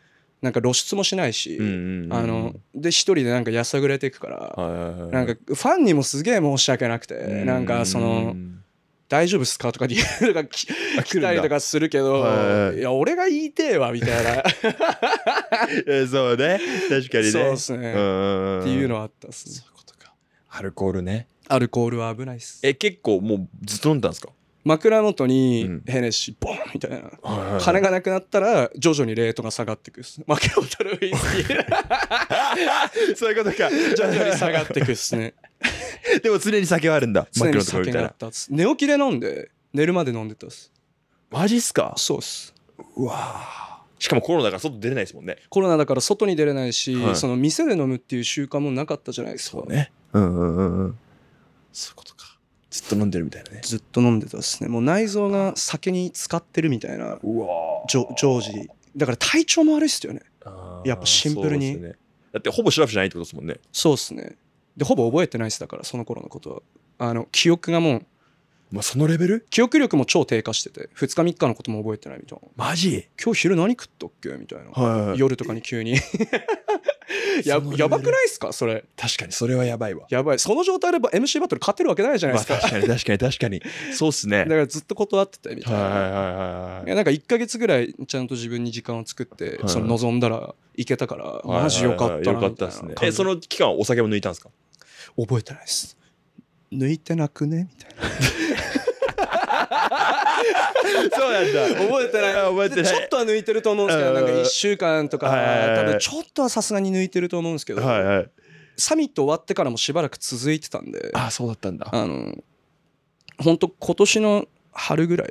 なんか露出もしないし、あので一人でなんかやさぐれていくから、なんかファンにもすげえ申し訳なくて、なんかその。大丈夫っすかとか 来たりとかするけど、い、や俺が言いてえわみたいな そうね確かにねそうっすねっていうのはあったっすねそういうことかアルコールねアルコールは危ないっすえ結構もうずっと飲んだんですか枕元にヘネシーボンみたいな、金がなくなったら徐々にレートが下がっていくっす 負けをウイスキーそういうことか徐々に下がっていくっすね でも常に酒はあるんだ常に酒があったっ寝起きで飲んで寝るまで飲んでたっすマジっすかそうっすうわしかもコロナだから外出れないですもんねコロナだから外に出れないし、はい、その店で飲むっていう習慣もなかったじゃないですかそうねうんうんうんうんそういうことかっと飲んでるみたいなねずっと飲んでたっすねもう内臓が酒に使ってるみたいなうわ常時だから体調も悪いっすよねやっぱシンプルに、ね、だってほぼシラフじゃないってことですもんねそうっすねでほぼ覚えてないっすだからその頃のことはあの記憶がもうまあ、そのレベル記憶力も超低下してて2日3日のことも覚えてないみたいなマジ今日昼何食ったっけみたいな、はい、夜とかに急にややばくないっすかそれ確かにそれはやばいわやばいその状態で MC バトル勝てるわけないじゃないですか、まあ、確かに確かに確かにそうっすねだからずっと断っててみたいな、はいはい、はいやなんか1か月ぐらいちゃんと自分に時間を作って、その望んだらいけたから、はいマジよかったなみたいな、はいはい、よかったですねえその期間お酒も抜いたんですか覚えてないっす抜いてなくねみたいな そうなんだ覚えてない覚えてないちょっとは抜いてると思うんですけどなんか1週間とか多分ちょっとはさすがに抜いてると思うんですけどサミット終わってからもしばらく続いてたんであそうだったんだあの本当今年の春ぐらい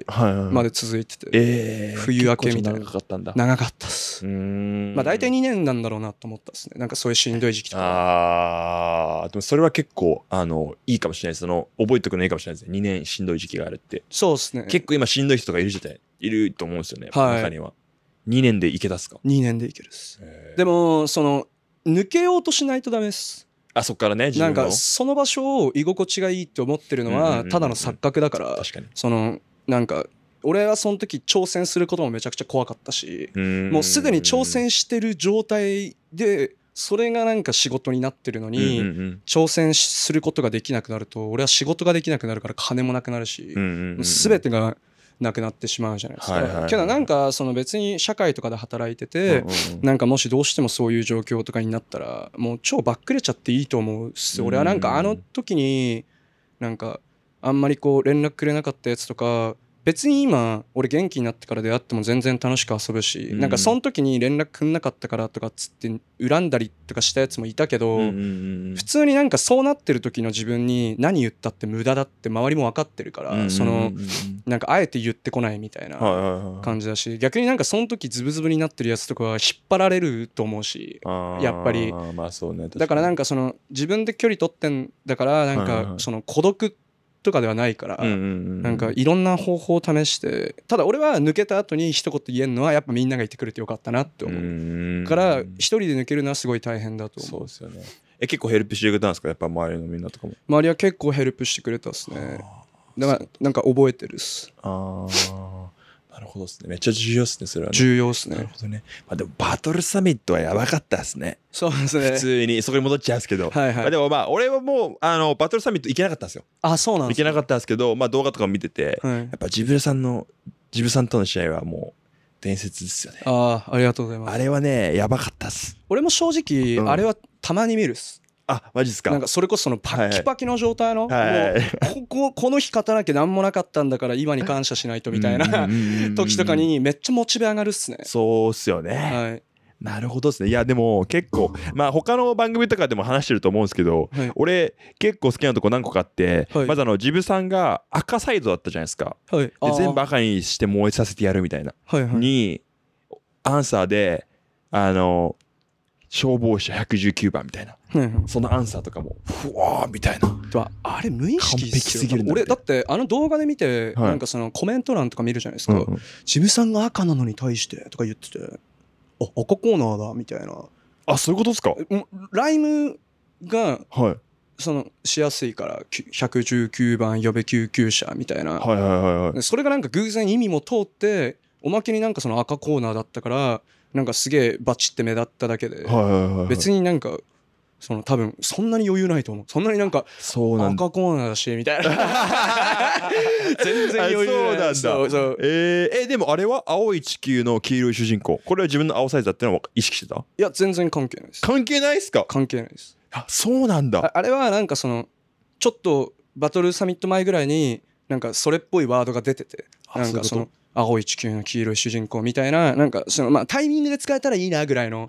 まで続いてて、冬明けみたいな長かったんだ長かったっすまあ大体2年なんだろうなと思ったっすねなんかそういうしんどい時期とかああでもそれは結構あのいいかもしれないその覚えておくのいいかもしれないですね2年しんどい時期があるってそうっすね結構今しんどい人がいる時代いると思うんですよね、はい、中には2年でいけたっすか2年でいけるっすでもその抜けようとしないとダメですあそっからねなんかその場所を居心地がいいって思ってるのはただの錯覚だから、うんうんうんうん、かそのなんか俺はその時挑戦することもめちゃくちゃ怖かったし、うもうすでに挑戦してる状態でそれがなんか仕事になってるのに、うんうんうん、挑戦することができなくなると俺は仕事ができなくなるから金もなくなるし、うんうんうん、全てがなくなってしまうじゃないですか。はいはいはい、けどなんかその別に社会とかで働いてて、うんうんなんかもしどうしてもそういう状況とかになったらもう超ばっくれちゃっていいと思うっす、俺はなんかあの時になんかあんまりこう連絡くれなかったやつとか別に今俺元気になってから出会っても全然楽しく遊ぶし、うん、なんかその時に連絡くんなかったからとかっつって恨んだりとかしたやつもいたけど、普通になんかそうなってる時の自分に何言ったって無駄だって周りも分かってるから、そのなんかあえて言ってこないみたいな感じだし、逆になんかその時ズブズブになってるやつとかは引っ張られると思うしやっぱり、まあそうね、だからなんかその自分で距離取ってんだからなんかその孤独ってとかではないから、なんかいろんな方法を試してただ俺は抜けた後に一言言えるのはやっぱみんながいてくれてよかったなって思うから一人で抜けるのはすごい大変だと思うそうですよねえ結構ヘルプしてくれたんですかやっぱ周りのみんなとかも周りは結構ヘルプしてくれたっすねだからなんか覚えてるっすああなるほどですね。めっちゃ重要ですね、それは、ね、重要ですね。なるほどね。まあでも、バトルサミットはやばかったですね。そうですね。普通に、そこに戻っちゃうんですけど。はいはい。まあ、でもまあ、俺はもう、あの、バトルサミット行けなかったんですよ。あ、そうなんです、ね、行けなかったんですけど、まあ動画とか見てて、はい、やっぱジブルさんの、ジブルさんとの試合はもう、伝説ですよね。ああ、ありがとうございます。あれはね、やばかったっす。俺も正直、うん、あれはたまに見るっす。あマジっすかなんかそれこそそのパッキパキの状態の、はい、こここの日勝たなきゃ何もなかったんだから今に感謝しないとみたいな時とかにめっちゃモチベ上がるっすねそうっすよねはいなるほどっすねいやでも結構まあ他の番組とかでも話してると思うんですけど、はい、俺結構好きなとこ何個かあって、はい、まずあのジブさんが赤サイドだったじゃないですか、はい、で全部赤にして燃えさせてやるみたいな、はいはい、にアンサーであの消防車119番みたいなそのアンサーとかもふわーみたいなあれ無意識すぎる俺だってあの動画で見て、なんかそのコメント欄とか見るじゃないですか、渋さんが赤なのに対してとか言っててあ赤コーナーだみたいなあそういうことですかライムが、はい、そのしやすいから119番呼べ救急車みたいな、はいはいはいはい、それがなんか偶然意味も通っておまけになんかその赤コーナーだったからなんかすげえバチって目立っただけで、はいはいはい、別になんかその多分そんなに余裕ないと思うそんなになんかそうなん赤コーナーだしみたいな 全然余裕ないそうなんだえー、えー、でもあれは青い地球の黄色い主人公これは自分の青サイズだってのは意識してたいや全然関係ないです関係ないっすか関係ないですあそうなんだあれはなんかそのちょっとバトルサミット前ぐらいになんかそれっぽいワードが出ててなんかその青い地球の黄色い主人公みたいななんかそのまあタイミングで使えたらいいなぐらいのなん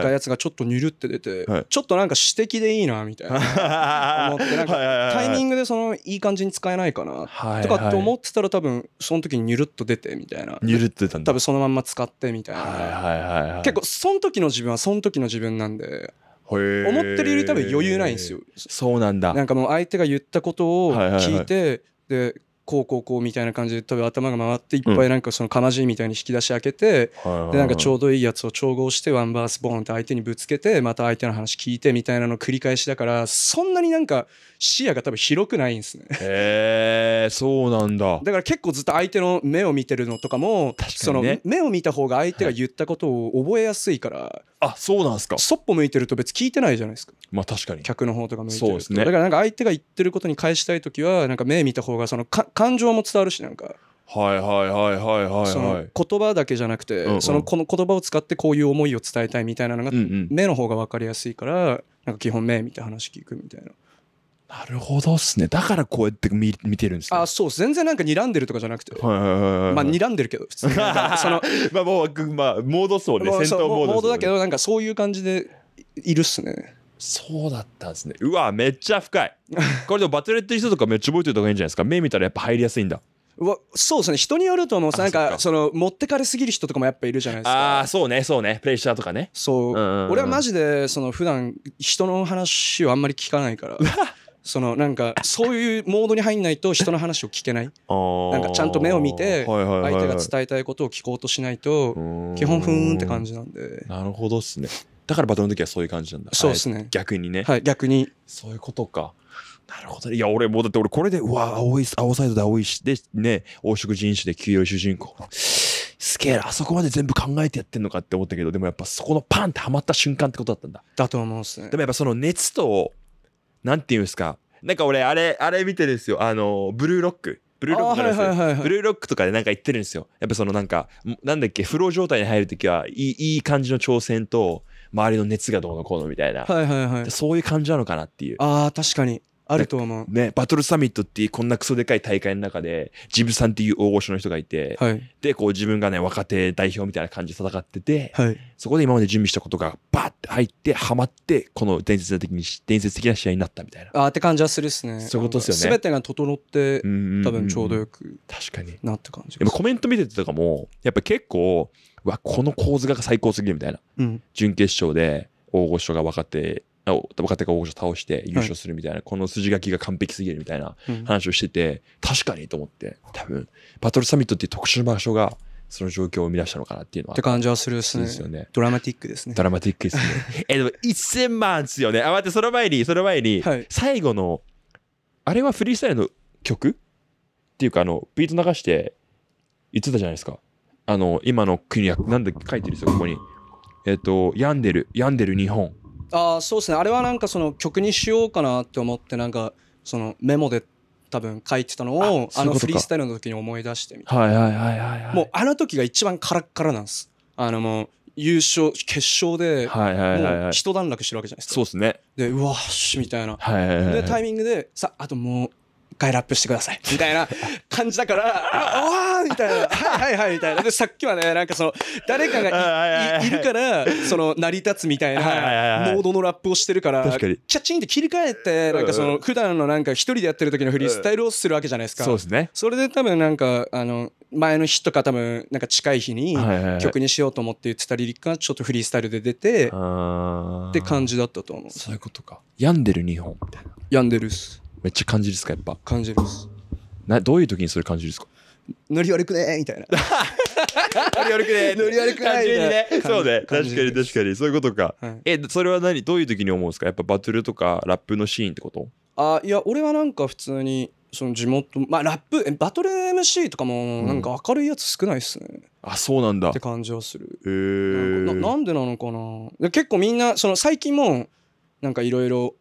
かやつがちょっとニュルって出てちょっとなんか指的でいいなみたいな 思ってなんかタイミングでそのいい感じに使えないかなとかって思ってたら多分その時にニュルっと出てみたいなニュルってたんだ多分そのまんま使ってみたいな結構その時の自分はその時の自分なんで思ってるより多分余裕ないんですよそうなんだなんかもう相手が言ったことを聞いてでこうこうこうみたいな感じで多分頭が回っていっぱいなんかそのかまじいみたいに引き出し開けて、でなんかちょうどいいやつを調合してワンバースボーンって相手にぶつけてまた相手の話聞いてみたいなの繰り返しだからそんなになんか視野が多分広くないんですねへえそうなんだだから結構ずっと相手の目を見てるのとかも確かに、ね、その目を見た方が相手が言ったことを覚えやすいから、あそうなんですかそっぽ向いてると別聞いてないじゃないですかまあ確かに客の方とか向いてるそうですねだからなんか相手が言ってることに返したい時はなんか目見た方がそのか感情も伝わるしなんか。はいはいはいはいはい、その言葉だけじゃなくて、うんうん、そのこの言葉を使ってこういう思いを伝えたいみたいなのが、うんうん、目の方が分かりやすいからなんか基本目見て話聞くみたいな。なるほどっすね。だからこうやって見見てるんですかあ、そう。全然なんか睨んでるとかじゃなくて。はいはいはいまあ睨んでるけど、普通に。その まあもう、まあ、モード層ね。戦闘モード、モードだけど、なんかそういう感じでいるっすね。そうだったんですねうわめっちゃ深いこれでもバトレット人とかめっちゃ覚えておいた方がいいんじゃないですか目見たらやっぱ入りやすいんだわそうですね人によると思うなんかその持ってかれすぎる人とかもやっぱいるじゃないですかああそうねそうねプレッシャーとかねそう,、俺はマジでその普段人の話をあんまり聞かないから そのなんかそういうモードに入んないと人の話を聞けないなんかちゃんと目を見て相手が伝えたいことを聞こうとしないと基本ふーんって感じなんでなるほどっすねだからバトルの時はそういう感じなんだそうですね、逆にねはい逆にそういうことかなるほど、ね、いや俺もうだって俺これでうわ青い青サイドで青いしでね黄色人種で黄色い主人公スケールあそこまで全部考えてやってんのかって思ったけどでもやっぱそこのパンってはまった瞬間ってことだったんだだと思うんすねでもやっぱその熱となんていうんですかなんか俺あれあれ見てるんですよあのブルーロックブルーロックなんですはいはい、ブルーロックとかでなんか言ってるんですよやっぱそのなんかなんだっけフロー状態に入る時はいいいい感じの挑戦と周りの熱がどうのこうのみたいな、はいはいはい、そういう感じなのかなっていうああ、確かにあると思う。ね、バトルサミットっていうこんなクソでかい大会の中で、ジブさんっていう大御所の人がいて、はい、で、こう自分がね、若手代表みたいな感じで戦ってて、はい、そこで今まで準備したことがバーって入って、はまって、この伝説的に、伝説的な試合になったみたいな。あって感じはするっすね。そういうことですよね。すべてが整って、多分ちょうどよく、確かに。なって感じ。でもコメント見ててとかも、やっぱ結構、わ、この構図が最高すぎるみたいな。うん、準決勝で、大御所が若手若手が大御所倒して優勝するみたいな、はい、この筋書きが完璧すぎるみたいな話をしてて、うん、確かにと思って多分バトルサミットっていう特殊な場所がその状況を生み出したのかなっていうのは。って感じはするですね。すよねドラマティックですね。ドラマティックですね。え、でも1000万っすよね。あ、待って、その前に、その前に、はい、最後の、あれはフリースタイルの曲っていうか、あの、ビート流して言ってたじゃないですか。あの、今の国は、なんで書いてるんですよ、ここに。えっ、ー、と、病んでる、病んでる日本。ああそうですねあれはなんかその曲にしようかなって思ってなんかそのメモで多分書いてたのをあのフリースタイルの時に思い出してみたいな、もうあの時が一番カラッカラなんですあのもう優勝決勝でもう一段落してるわけじゃないですか、そうですねでうわっしみたいな、はいはいはい、でタイミングでさあともう回ラップしてください。みたいな感じだから、あ、わーみたいな、はいはいはいみたいな。で、さっきはね、なんかその、誰かがいるから、その、成り立つみたいな、モードのラップをしてるから、キャッチンって切り替えて、なんかその、普段のなんか一人でやってる時のフリースタイルをするわけじゃないですか。そうですね。それで多分なんか、あの、前の日とか多分なんか近い日に曲にしようと思って言ってたリリックがちょっとフリースタイルで出てって感じだったと思うそういうことか病んでる日本みたいな病んでるっすめっちゃ感じるっすかやっぱ感じますなどういう時にそれ感じるっすかノリ悪くねみたいな ノリ悪くねノリ悪くないみねそうね確かに確かにそういうことか、はい、えそれは何どういう時に思うんですかやっぱバトルとかラップのシーンってことあいや俺はなんか普通にその地元まあラップバトル MC とかもなんか明るいやつ少ないっすね、うん、あそうなんだって感じはするへえー、なんでなのかな結構みんなその最近もなんかいろいろ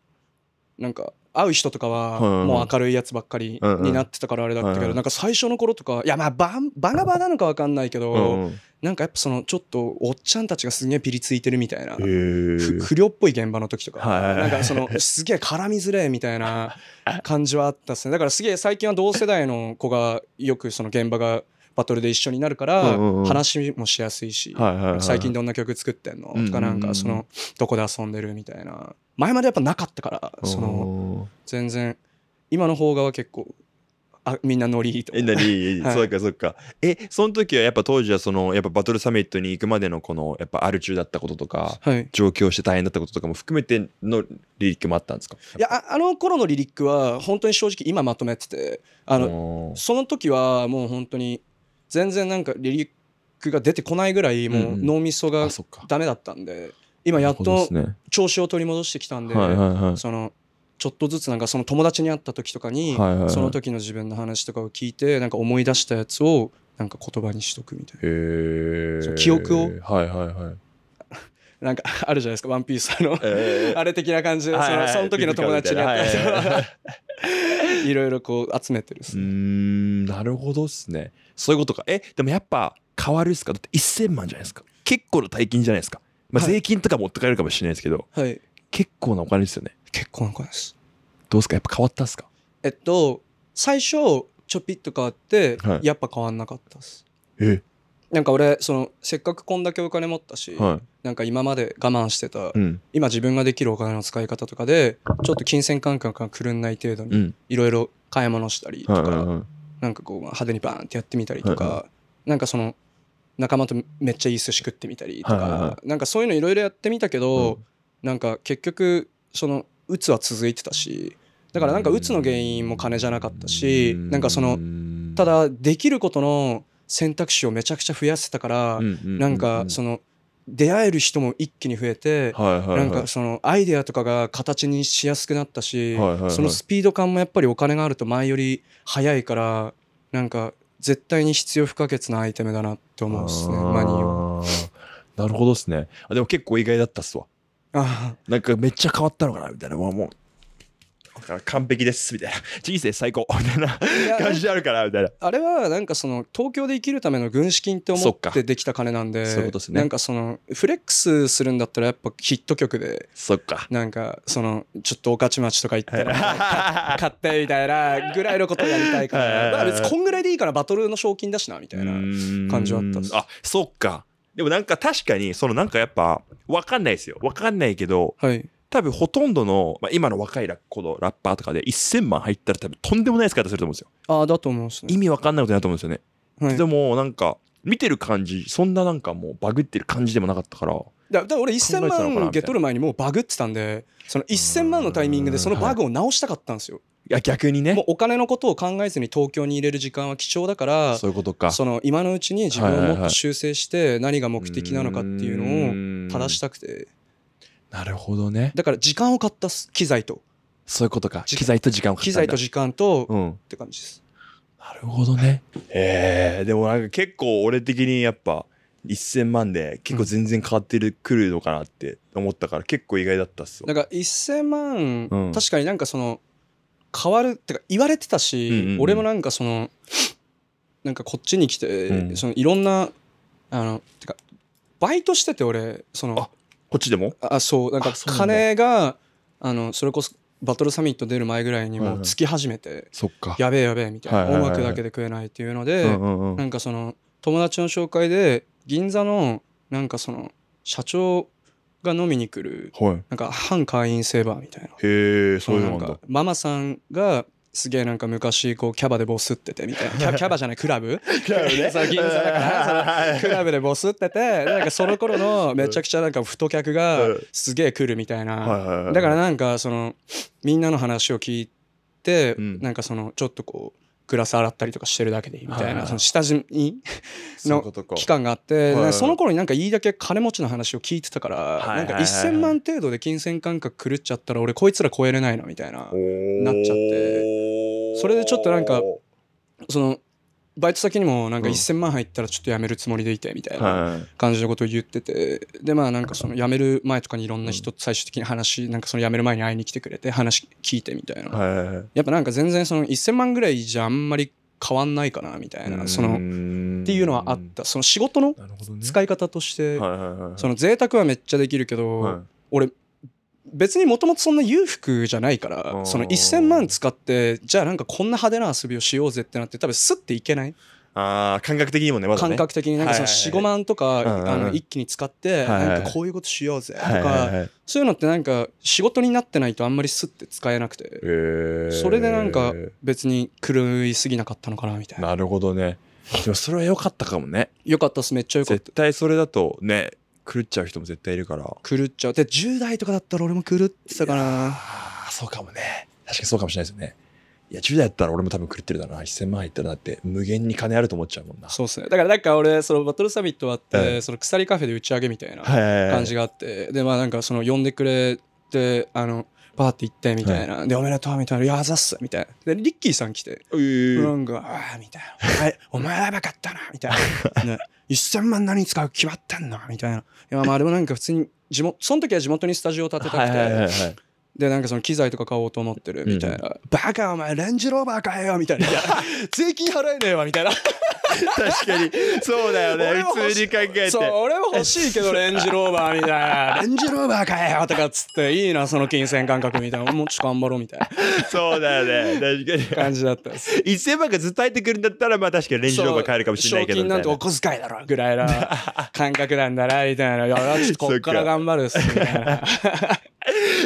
なんか会う人とかはもう明るいやつばっかりになってたからあれだったけどなんか最初の頃とかいやまあババガバなのか分かんないけどなんかやっぱそのちょっとおっちゃんたちがすげえピリついてるみたいな不良っぽい現場の時とかなんかその すげえ絡みづれみたいな感じはあったっすねだからすげえ最近は同世代の子がよくその現場が。バトルで一緒になるから話もしやすいし最近どんな曲作ってんのとかなんかそのどこで遊んでるみたいな前までやっぱなかったからその全然今の方がは結構あみんなノリいいと思う。はい、そうかそうか。えその時はやっぱ当時はそのやっぱバトルサミットに行くまでのこのやっぱアル中だったこととか、はい、上京して大変だったこととかも含めてのリリックもあったんですかいやあの頃のリリックは本当に正直今まとめててあのその時はもう本当に全然なんかリリックが出てこないぐらいもう脳みそがダメだったんで今やっと調子を取り戻してきたんでそのちょっとずつなんかその友達に会った時とかにその時の自分の話とかを聞いてなんか思い出したやつをなんか言葉にしとくみたいな記憶をはいはいはい なんかあるじゃないですか「ワンピースの、あれ的な感じで、はいはい、その時の友達に会った人 いろいろこう集めてる、うんなるほどっすねそういうことか。え、でもやっぱ変わるっすかだって1000万じゃないですか。結構な大金じゃないですか。まあ、税金とか持って帰るかもしれないですけど、はい。結構なお金ですよね。結構なお金です。どうですかやっぱ変わったっすかえっと、最初、ちょぴっと変わって、はい、やっぱ変わんなかったっす。えなんか俺そのせっかくこんだけお金持ったし、はい、なんか今まで我慢してた、うん、今自分ができるお金の使い方とかでちょっと金銭感覚が狂んない程度にいろいろ買い物したりとか、なんかこう派手にバーンってやってみたりとか、なんかその仲間とめっちゃいい寿司食ってみたりとか、はいはい、なんかそういうのいろいろやってみたけど、うん、なんか結局その鬱は続いてたしだからなんか鬱の原因も金じゃなかったし、うん、なんかそのただできることの選択肢をめちゃくちゃ増やせたから、うん、なんかその出会える人も一気に増えて、なんかそのアイデアとかが形にしやすくなったし、そのスピード感もやっぱりお金があると前より早いからなんか絶対に必要不可欠なアイテムだなって思うんですねマニーは。なるほどですねあでも結構意外だったっすわ。あなんかめっちゃ変わったのかなみたいなもう完璧ですみたいな 人生最高 みたいな感じであるからみたいなあれはなんかその東京で生きるための軍資金って思ってできた金なんでそういうことですねなんかそのフレックスするんだったらやっぱヒット曲でそっかなんかそのちょっと御徒町とか行って 買ってみたいなぐらいのことやりたいから別こんぐらいでいいからバトルの賞金だしなみたいな感じはあったあそっかでもなんか確かにそのなんかやっぱ分かんないですよ分かんないけど、はい、多分ほとんどの、まあ、今の若いラこのラッパーとかで1000万入ったら多分とんでもない使い方すると思うんですよ。ああ、だと思うんすね。意味わかんないことになると思うんですよね。はい、でもなんか見てる感じそんななんかもうバグってる感じでもなかったからだから俺1000万ゲットる前にもうバグってたんでその1000万のタイミングでそのバグを直したかったんですよ、い、いや逆にねもうお金のことを考えずに東京に入れる時間は貴重だからそういうことかその今のうちに自分をもっと修正して何が目的なのかっていうのを正したくて、なるほどねだから時間を買った機材とそういうことか機材と時間を買った機材と時間と、うん、って感じですなるほどねえー、でもなんか結構俺的にやっぱ1000万で結構全然変わってる、く、うん、るのかなって思ったから結構意外だったっすなんか1000万、うん、確かになんかその変わるってか言われてたし、うんうんうん、俺もなんかそのなんかこっちに来て、うん、そのいろんなあのてかバイトしてて俺そのこっちでもあそうなんか金があのそれこそバトルサミット出る前ぐらいにもつき始めて、やべえやべえみたいな、音楽だけで食えないっていうので、ううんんなんかその友達の紹介で銀座のなんかその社長が飲みに来る、はい、なんか反会員セーバーみたいなへえそういうのなんかママさんがすげえなんか昔こうキャバでボスっててみたいなキャキャバじゃないクラブクラブねそ銀座だからそクラブでボスっててなんかその頃の めちゃくちゃなんか太客がすげえ来るみたいなだからなんかそのみんなの話を聞いてなんかそのちょっとこうグラス洗ったりとかしてるだけでいいみたいな、その下地みの期間があって、はい、その頃になんかいいだけ金持ちの話を聞いてたから、はい、なんか1000万程度で金銭感覚狂っちゃったら俺こいつら超えれないのみたいななっちゃってそれでちょっとなんかそのバイト先にもなんか1000万入ったらちょっと辞めるつもりでいてみたいな感じのことを言っててでまあなんかその辞める前とかにいろんな人最終的に話なんかその辞める前に会いに来てくれて話聞いてみたいなやっぱなんか全然その1000万ぐらいじゃあんまり変わんないかなみたいなそのっていうのはあったその仕事の使い方としてその贅沢はめっちゃできるけど俺別にもともとそんな裕福じゃないからその1,000万使ってじゃあなんかこんな派手な遊びをしようぜってなって多分スッていけない。あ感覚的にもね,、ま、ね感覚的になんかその45万とか、あの一気に使って、なんかこういうことしようぜとか、そういうのってなんか仕事になってないとあんまりすって使えなくて、えー、それでなんか別に狂いすぎなかったのかなみたいななるほどねでもそれは良かったかもね良かったっすめっちゃ良かった絶対それだとね狂っちゃう人も絶対いるから狂っちゃうで10代とかだったら俺も狂ってたかなそうかもね確かにそうかもしれないですよねいや10代だったら俺も多分狂ってるだろうな1000万いったらだって無限に金あると思っちゃうもんなそうっすねだからなんか俺そのバトルサミットあって、はい、その鎖カフェで打ち上げみたいな感じがあって、はいはいはい、でまあなんかその呼んでくれてあのパーって行ってみたいな、はい、でおめでとうみたいな「いやざっす」みたいなでリッキーさん来て、えー、なんか「ああ」みたいな「お前お前やばかったな」みたいな、ね1000万何に使う決まってんのみたいな。いや、まあでもなんか普通に地元、その時は地元にスタジオ建てたくて。いで、なんかその機材とか買おうと思ってるみたいな。うん、バカお前、レンジローバー買えよみたいな。税金払えねえわみたいな。確かにそうだよね普通に考えてそう俺も欲しいけどレンジローバーみたいなレンジローバーかよとかっつっていいなその金銭感覚みたいなもうちょっと頑張ろうみたいなそうだよね確かに感じだったです1000万がずっと入ってくるんだったらまあ確かにレンジローバー買えるかもしれないけど賞金なんてお小遣いだろぐらいの感覚なんだなみたいないやちょっとこっから頑張るっすみたいな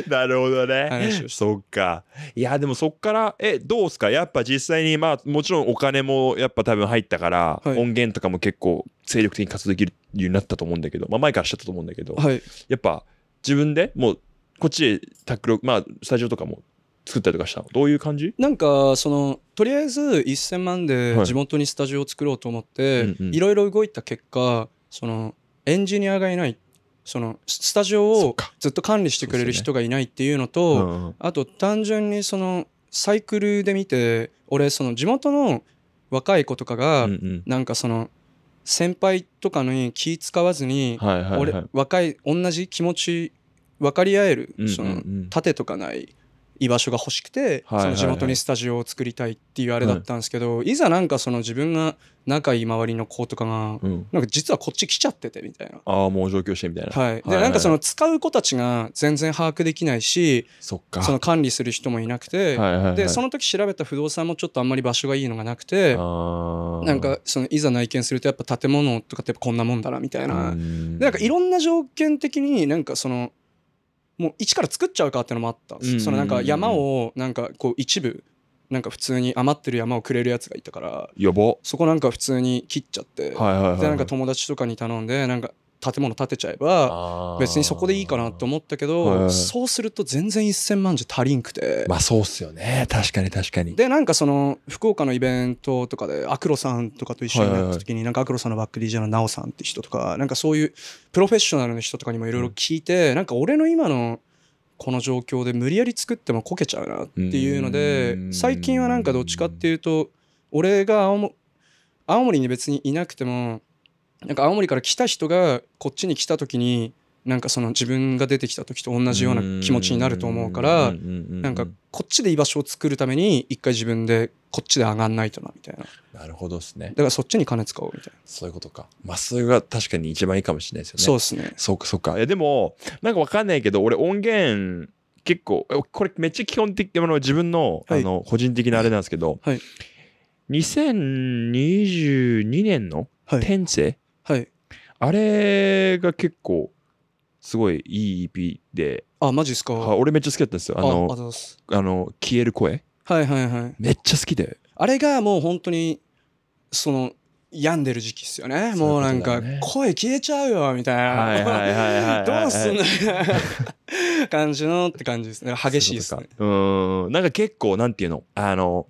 なるほどね。そっか。いや、でもそっから、え、どうすかやっぱ実際に、まあ、もちろんお金もやっぱ多分入ったから、はい、音源とかも結構精力的に活動できるようになったと思うんだけど、まあ前からしちゃったと思うんだけど、はい、やっぱ自分でもう、こっちでタックル、まあ、スタジオとかも作ったりとかしたどういう感じなんかそのとりあえず1,000万で地元にスタジオを作ろうと思っていろいろ動いた結果そのエンジニアがいないそのスタジオをずっと管理してくれる人がいないっていうのと、うあと単純にそのサイクルで見て俺その地元の若い子とかがなんかその先輩とかに気使わずに俺若い同じ気持ち分かり合えるその盾とかない居場所が欲しくて、その地元にスタジオを作りたいっていうあれだったんですけど、いざなんかその自分が仲いい周りの子とかが、なんか実はこっち来ちゃっててみたいなああもう上京してみたいなはいで、なんかその使う子たちが全然把握できないしその管理する人もいなくて、でその時調べた不動産もちょっとあんまり場所がいいのがなくてなんかそのいざ内見するとやっぱ建物とかってこんなもんだなみたいなでなんかいろんな条件的になんかそのもう一から作っちゃうかっていうのもあったんうんうん、そのなんか山をなんかこう一部なんか普通に余ってる山をくれるやつがいたからそこなんか普通に切っちゃって、はいはいはい、でなんか友達とかに頼んでなんか建物建てちゃえば別にそこでいいかなと思ったけど、そうすると全然1000万じゃ足りんくてまあそうっすよね確かに確かにでなんかその福岡のイベントとかでアクロさんとかと一緒になった時に、なんかアクロさんのバックジャーのナオさんって人とかなんかそういうプロフェッショナルの人とかにもいろいろ聞いて、うなんか俺の今のこの状況で無理やり作ってもこけちゃうなっていうので最近はなんかどっちかっていうと俺が青森に別にいなくてもなんか青森から来た人がこっちに来た時になんかその自分が出てきた時と同じような気持ちになると思うからなんかこっちで居場所を作るために一回自分でこっちで上がんないとなみたいななるほどですねだからそっちに金使おうみたいなそういうことかまっすぐが確かに一番いいかもしれないですよねそうですねそうかそうかいやでもなんかわかんないけど俺音源結構これめっちゃ基本的もの自分の,、あの個人的なあれなんですけど、はい、2022年の天性、あれが結構すごいいい EP であマジですか俺めっちゃ好きだったんですよあのああの消える声はいはいはいめっちゃ好きであれがもう本当にその病んでる時期っすよねもうなんか声消えちゃうよみたいなどうすんの 感じのって感じですね激しいですねうんなんか結構なんていうのあの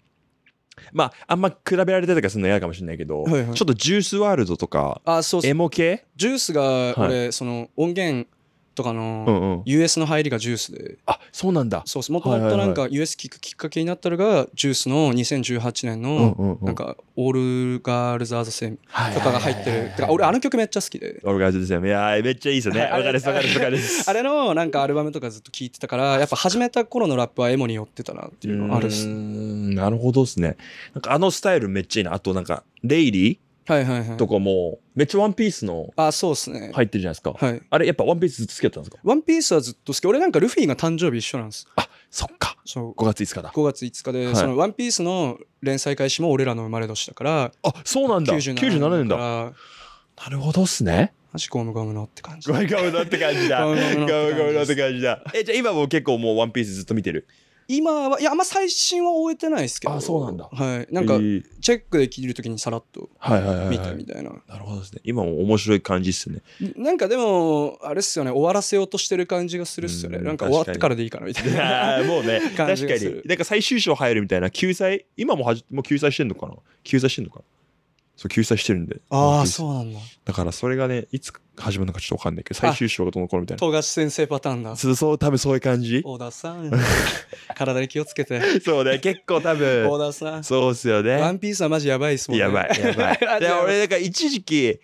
まああんま比べられてたりするの嫌かもしれないけど、はいはい、ちょっとジュースワールドとかあそうそうエモ系ジュースが俺、はい、その音源とかの US の入りがジュースであそうなんだそうもっともっとなんか US 聞くきっかけになったのがジュースの2018年のなんか「オールガールズ・アーズ・セム」とかが入ってる俺あの曲めっちゃ好きで「オールガールズ・セム」いやめっちゃいいですよねわかるわかるわかる あれのなんかアルバムとかずっと聞いてたからやっぱ始めた頃のラップはエモに寄ってたなっていうのあるしなるほどですねなんかあのスタイルめっちゃいいなあとなんかレイリーはいはいはい、とかもめっちゃ「ワンピースのあそうっすね入ってるじゃないですか、はい、あれやっぱ「ワンピースずっと好きだったんですかワンピースはずっと好き俺なんかルフィが誕生日一緒なんですあそっかそう5月5日だ5月5日で、はいその「ワンピースの連載開始も俺らの生まれ年だからあそうなんだ97 97年だなるほどっすねマジゴムゴムのって感じゴムゴムのって感じだゴムゴムのって感じだえじゃあ今も結構もう「ワンピースずっと見てる今はいやあんま最新は終えてないですけどあそうなんだはいなんかチェックで切るときにさらっと見たみたいな、なるほどですね今も面白い感じっすねなんかでもあれっすよね終わらせようとしてる感じがするっすよねなんか終わってからでいいかなみたいなもうね 確かになんか最終章入るみたいな救済今もはじもう救済してんのかな救済してんのかなそう救済してるんで。ああ、そうなんだ。だからそれがね、いつ始まるのかちょっとわかんないけど、最終章がどの頃みたいな。富樫先生パターンだ。そう、多分そういう感じ。小田さん。体に気をつけて。そうね、結構多分。小田さん。そうっすよね。ワンピースはマジやばいっすもんね。やばい、やばい。で、俺、だから一時期、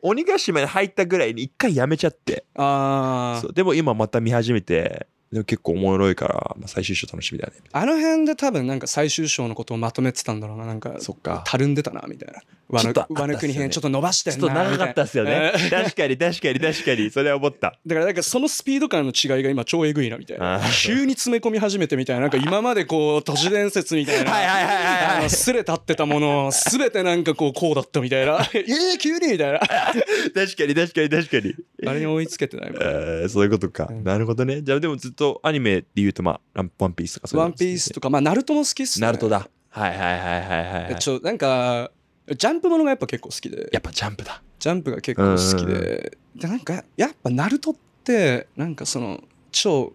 鬼ヶ島に入ったぐらいに一回やめちゃって。ああ。でも今また見始めて、でも結構おもろいから、まあ、最終章楽しみだねあの辺で多分なんか最終章のことをまとめてたんだろうななんかそっかたるんでたなみたいな和の和の国編ちょっと伸ばしてんなちょっと長かったっすよね確かに確かに確かにそれは思っただからなんかそのスピード感の違いが今超えぐいなみたいな急に詰め込み始めてみたいななんか今までこう都市伝説みたいなはいはいはいはい、はい、すれ立ってたものすべてなんかこうこうだったみたいな ええ急にみたいな確かに確かに確かにあれに追いつけてないえん、そういうことか、なるほどねじゃあでもずっととアニメで言うと、まあ、ワンピースとかそういうワンピースとか、まあ、ナルトも好きっすね。ナルトだ。はいはいはいはいはい、ちょ、なんか、ジャンプものがやっぱ結構好きで。やっぱジャンプだ。ジャンプが結構好きで。で、なんか、やっぱナルトって、なんかその、超、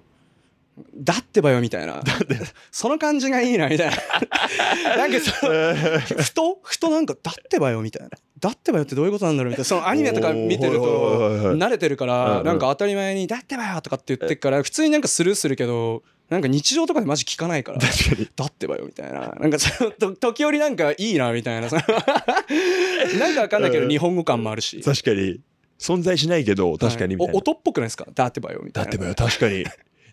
だってばよみたいな。その感じがいいなみたいな。なんかその、ふと、ふとなんかだってばよみたいな。だってばよってどういうことなんだろうみたいなそのアニメとか見てると慣れてるからなんか当たり前に「だってばよ!」とかって言ってから普通になんかスルーするけどなんか日常とかでマジ聞かないから「だってばよ」みたいななんかその時折なんかいいなみたいな なんかわかんないけど日本語感もあるし確かに存在しないけど確かにみはい、音っぽくないですか「だってばよ」みたいな「だってばよ」確かに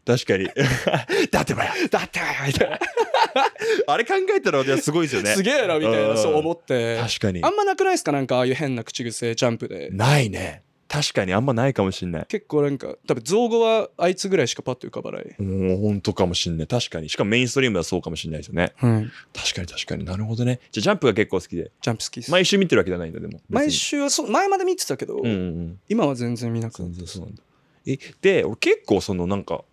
確かに。だってばよだってばよみたいな。あれ考えたらすごいですよね。すげえな、みたいな、そう思って。確かに。あんまなくないですかなんか、ああいう変な口癖、ジャンプで。ないね。確かにあんまないかもしんない結構なんか多分造語はあいつぐらいしかパッと浮かばないうん本当かもしんない確かにしかもメインストリームはそうかもしんないですよね、うん、確かに確かになるほどねじゃジャンプが結構好きでジャンプ好きです毎週見てるわけじゃないんだでも毎週はそう前まで見てたけど、うんうん今は全然見なくて全然そうなんだえで俺結構そのなんか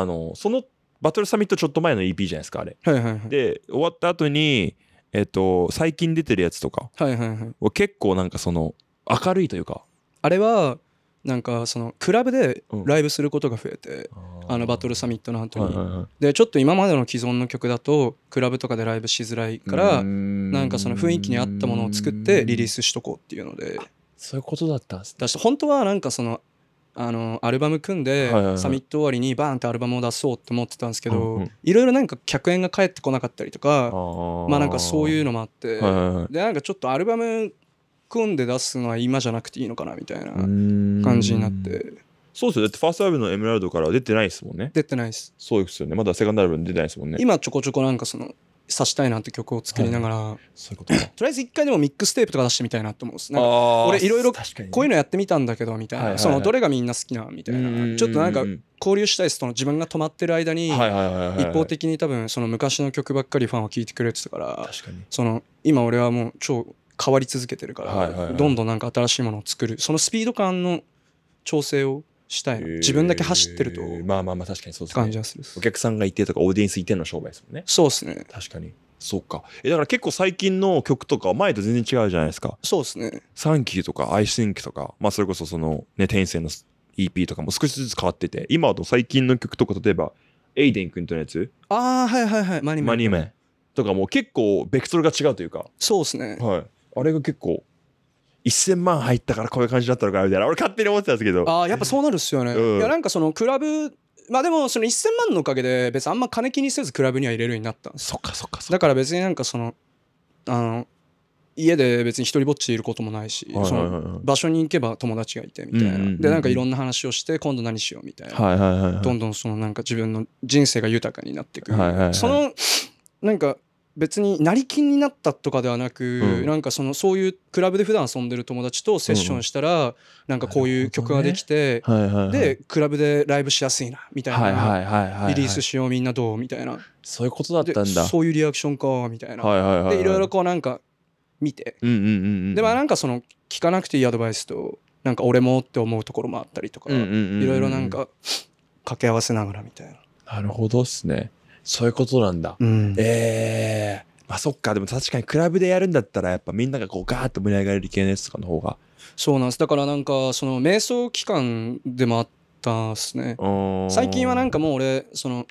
あのそのバトルサミットちょっと前の EP じゃないですかあれ、はいはいはい、で終わった後にえっと最近出てるやつとか、はいはいはい、結構なんかその明るいというかあれはなんかそのクラブでライブすることが増えて、うん、あのバトルサミットの後に、はいはいはい、でちょっと今までの既存の曲だとクラブとかでライブしづらいからなんかその雰囲気に合ったものを作ってリリースしとこうっていうのでそういうことだったんですだし本当はなんかそのあのアルバム組んで、サミット終わりにバーンってアルバムを出そうって思ってたんですけど、いろいろなんか客演が返ってこなかったりとかまあなんかそういうのもあって、でなんかちょっとアルバム組んで出すのは今じゃなくていいのかなみたいな感じになって。そうですよ。だってファーストアルバムのエメラルドから出てないですもんね。出てないです。そうですよね。まだセカンドアルバム出てないですもんね。今ちょこちょこなんかそのさしたいなって曲を作りながら、はい、そういうこととりあえず一回でもミックステープとか出してみたいなと思うんですね俺いろいろこういうのやってみたんだけどみたいな、はそのどれがみんな好きなみたいなちょっとなんか交流したいですと自分が止まってる間に一方的に多分その昔の曲ばっかりファンは聴いてくれてたからその今俺はもう超変わり続けてるから、はいはいはい、どんどんなんか新しいものを作るそのスピード感の調整をしたいえー、自分だけ走ってるとまあまあまあ確かにそうですね感じはするお客さんがいてとかオーディエンスいての商売ですもんねそうですね確かにそうかえだから結構最近の曲とか前と全然違うじゃないですかそうですね「サンキュー」とか「アイシンキ」とかまあそれこそそのね天性の EP とかも少しずつ変わってて今だと最近の曲とか例えばエイデン君とのやつああはいはいはいマニメマニメとかも結構ベクトルが違うというかそうですねはいあれが結構1000万入ったからこういう感じだったのかみたいな俺勝手に思ってたんですけどああやっぱそうなるっすよね、うん、いやなんかそのクラブまあでもその1000万のおかげで別にあんま金気にせずクラブには入れるようになったそっかそっかそっかだから別になんかそのあの家で別に一人ぼっちいることもないし、場所に行けば友達がいてみたいな、でなんかいろんな話をして今度何しようみたいな、どんどんそのなんか自分の人生が豊かになっていく、そのなんか別に成金になったとかではなく、うん、なんかそのそういうクラブで普段遊んでる友達とセッションしたら、うん、なんかこういう曲ができて、ねはいはいはい、でクラブでライブしやすいなみたいな、はいはい、リリースしようみんなどうみたいなそういうことだったんだそういうリアクションかみたいな、はいはいはいはい、でいろいろこうなんか見て、うんうんうんうん、でもなんかその聞かなくていいアドバイスとなんか俺もって思うところもあったりとかいろいろなんか掛け合わせながらみたいななるほどっすねそういうことなんだ。うん、ええー、まあそっか、でも確かにクラブでやるんだったら、やっぱみんながこうガーッと盛り上がれる系のやつとかの方が。そうなんです。だからなんか、その瞑想期間でもあったんすね。最近はなんかもう俺、その、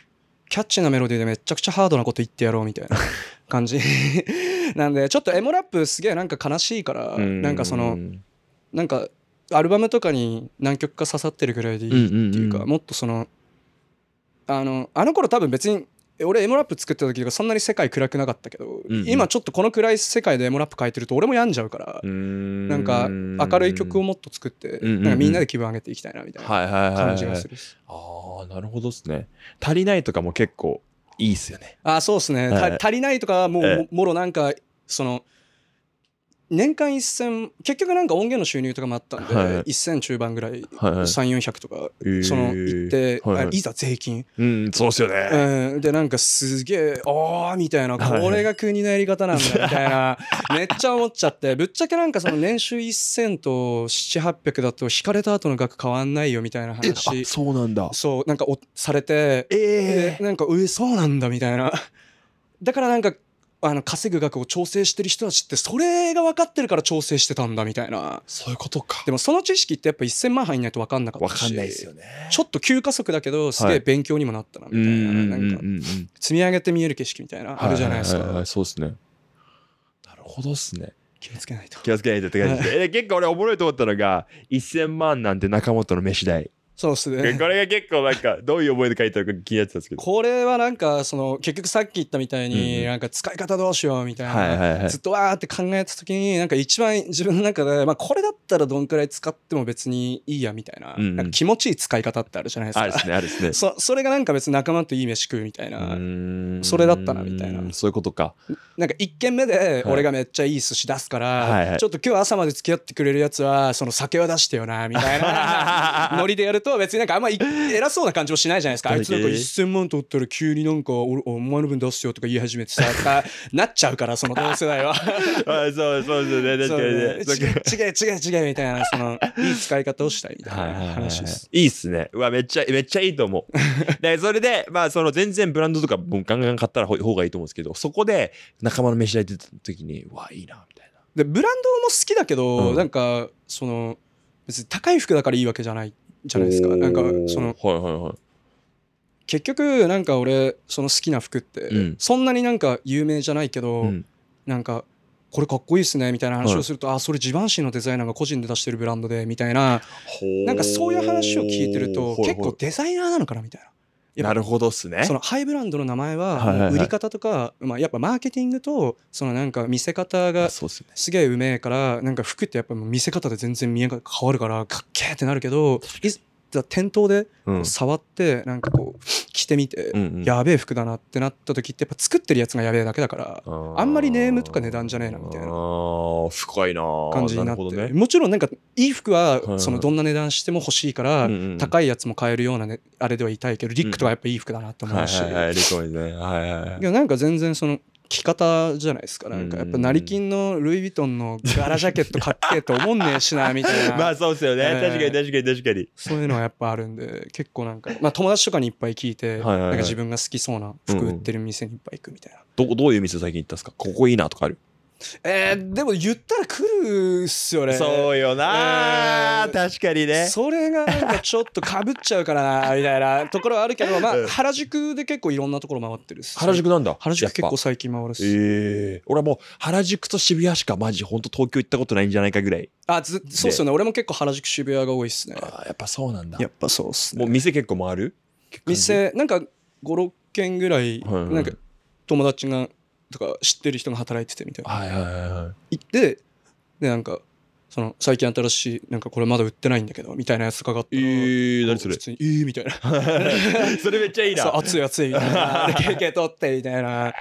キャッチなメロディーでめちゃくちゃハードなこと言ってやろうみたいな 感じ なんでちょっとエモラップすげえなんか悲しいからなんかそのなんかアルバムとかに何曲か刺さってるぐらいでいいっていうかもっとそのあのあの頃多分別に俺エモラップ作った時とかそんなに世界暗くなかったけど、うんうん、今ちょっとこの暗い世界でエモラップ書いてると俺も病んじゃうからなんか明るい曲をもっと作って、うんうん、なんかみんなで気分上げていきたいなみたいな感じがするああなるほどっすね足りないとかも結構いいっすよねあそうっすね、はい、足りないとかもう、もろなんかその年間1000結局なんか音源の収入とかもあったんで、はい、1000中盤ぐらい、はい、3400とか、その行って、はい、いざ税金、うん、そうっすよね、うん、でなんかすげえああみたいなこれが国のやり方なんだみたいな、めっちゃ思っちゃってぶっちゃけなんかその年収1000と7800だと引かれた後の額変わんないよみたいな話そうなんだそうなんかおされてえー、なんかえそうなんだみたいなだからなんかあの稼ぐ額を調整してる人たちってそれが分かってるから調整してたんだみたいなそういうことかでもその知識ってやっぱ1000万入んないと分かんなかったし分かんないですよねちょっと急加速だけどすげえ勉強にもなったなみたいな,、なんか積み上げて見える景色みたいな、あるじゃないですか、そうですねなるほどっすね気をつけないと気をつけないとって感じで、結構俺おもろいと思ったのが1000万なんて中本の飯代そうですね。これが結構なんか、どういう思いで書いたのか気になってたんですけど。これはなんか、その、結局さっき言ったみたいに、なんか使い方どうしようみたいな、はいはいはい、ずっとわーって考えた時に、なんか一番自分の中で、まあこれだったらどんくらい使っても別にいいやみたいな、うんうん、なんか気持ちいい使い方ってあるじゃないですか。あるですね、あるですね。そそれがなんか別に仲間といい飯食うみたいな、それだったなみたいな。そういうことか。なんか一軒目で、俺がめっちゃいい寿司出すから、はい、ちょっと今日朝まで付き合ってくれるやつは、その酒は出してよな、みたいな ノリでやると、は別になんかあんま 偉そうな感じもしないじゃないですか。あいつなんか1 0万取ったら急になんかおお前の分出すよとか言い始めてさ、なっちゃうから、その 同世代は。あそうそうですね、確かにね。違う違う違う違うみたいな、その、いい使い方をしたいみたいな話です。いいっすね。うわ、めっちゃ、めっちゃいいと思う。で、それで、まあ、その全然ブランドとかガンガン買ったらほうがいいと思うんですけど、そこで仲間の飯代出た時に、わ、いいな、みたいな。で、ブランドも好きだけど、うん、なんか、その、別に高い服だからいいわけじゃないじゃないですかなんかその、はいはいはい、結局なんか俺その好きな服って、うん、そんなになんか有名じゃないけど、うん、なんかこれかっこいいっすねみたいな話をすると、はい、あそれジバンシーのデザイナーが個人で出してるブランドでみたいななんかそういう話を聞いてると結構デザイナーなのかなみたいななるほどっすねそのハイブランドの名前は売り方とか、まあ、やっぱマーケティングとそのなんか見せ方がすげえうめえからなんか服ってやっぱ見せ方で全然見えが変わるからかっけえってなるけど店頭で触ってなんかこう着てみて、やべえ服だなってなった時ってやっぱ作ってるやつがやべえだけだからあんまりネームとか値段じゃねえなみたいな深いな感じになって、もちろんなんかいい服はそのどんな値段しても欲しいから高いやつも買えるような、ね、あれではいたいけどリックとかやっぱいい服だなと思うし、はいリックいいね、はいはい、いなんか全然その着方じゃないですかなんかやっぱ成金のルイ・ヴィトンの柄ジャケットかっけえと思んねえしなみたいな まあそうですよね、確かに確かに確かにそういうのはやっぱあるんで結構なんか、まあ、友達とかにいっぱい聞いて、はいなんか自分が好きそうな服売ってる店にいっぱい行くみたいな、どどういう店最近行ったんですかここいいなとかあるえー、でも言ったら来るっすよねそうよな、えー、確かにねそれがなんかちょっとかぶっちゃうからなみたいなところはあるけど、まあ、原宿で結構いろんなところ回ってるっす、原宿なんだ原宿結構最近回るっす、えー、俺はもう原宿と渋谷しかマジ本当東京行ったことないんじゃないかぐらいあずそうっすよね俺も結構原宿渋谷が多いっすねあやっぱそうなんだやっぱそうっすねもう店結構回る店なんか56軒ぐらい、なんか友達がとか知ってる人が働いててみたいな、はいはいはい行ってでなんかその最近新しいなんかこれまだ売ってないんだけどみたいなやつ伺ってえー、何それ普通にえー、みたいな それめっちゃいいな熱い熱いみたいな 経験取ってみたいな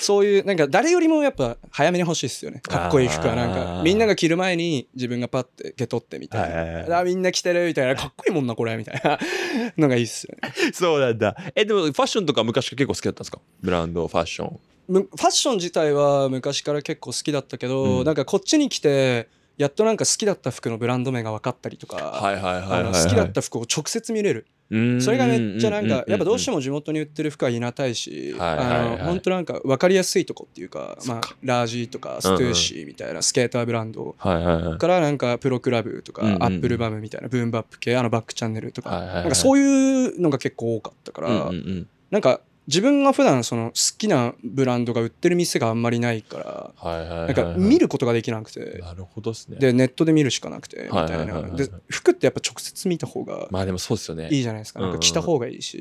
そういうなんか誰よりもやっぱ早めに欲しいですよねかっこいい服はなんかみんなが着る前に自分がパッて受け取ってみたいな、はいはい、みんな着てるみたいなかっこいいもんなこれみたいな のがいいっすよねそうなんだえでもファッションとか昔結構好きだったんですかブランドファッションファッション自体は昔から結構好きだったけど、うん、なんかこっちに来てやっとなんか好きだった服のブランド名が分かったりとか好きだった服を直接見れるそれがめっちゃなんかやっぱどうしても地元に売ってる服はいなたいし本当なんか分かりやすいとこっていうかまあラージとかストゥーシーみたいなスケーターブランドからなんかプロクラブとかアップルバムみたいなブームバップ系あのバックチャンネルとかなんかそういうのが結構多かったからなんか自分が普段その好きなブランドが売ってる店があんまりないから、なんか見ることができなくてなるほどですねでネットで見るしかなくてみたいな、で服ってやっぱ直接見た方がまあでもそうですよねいいじゃないですかなんか着た方がいいし、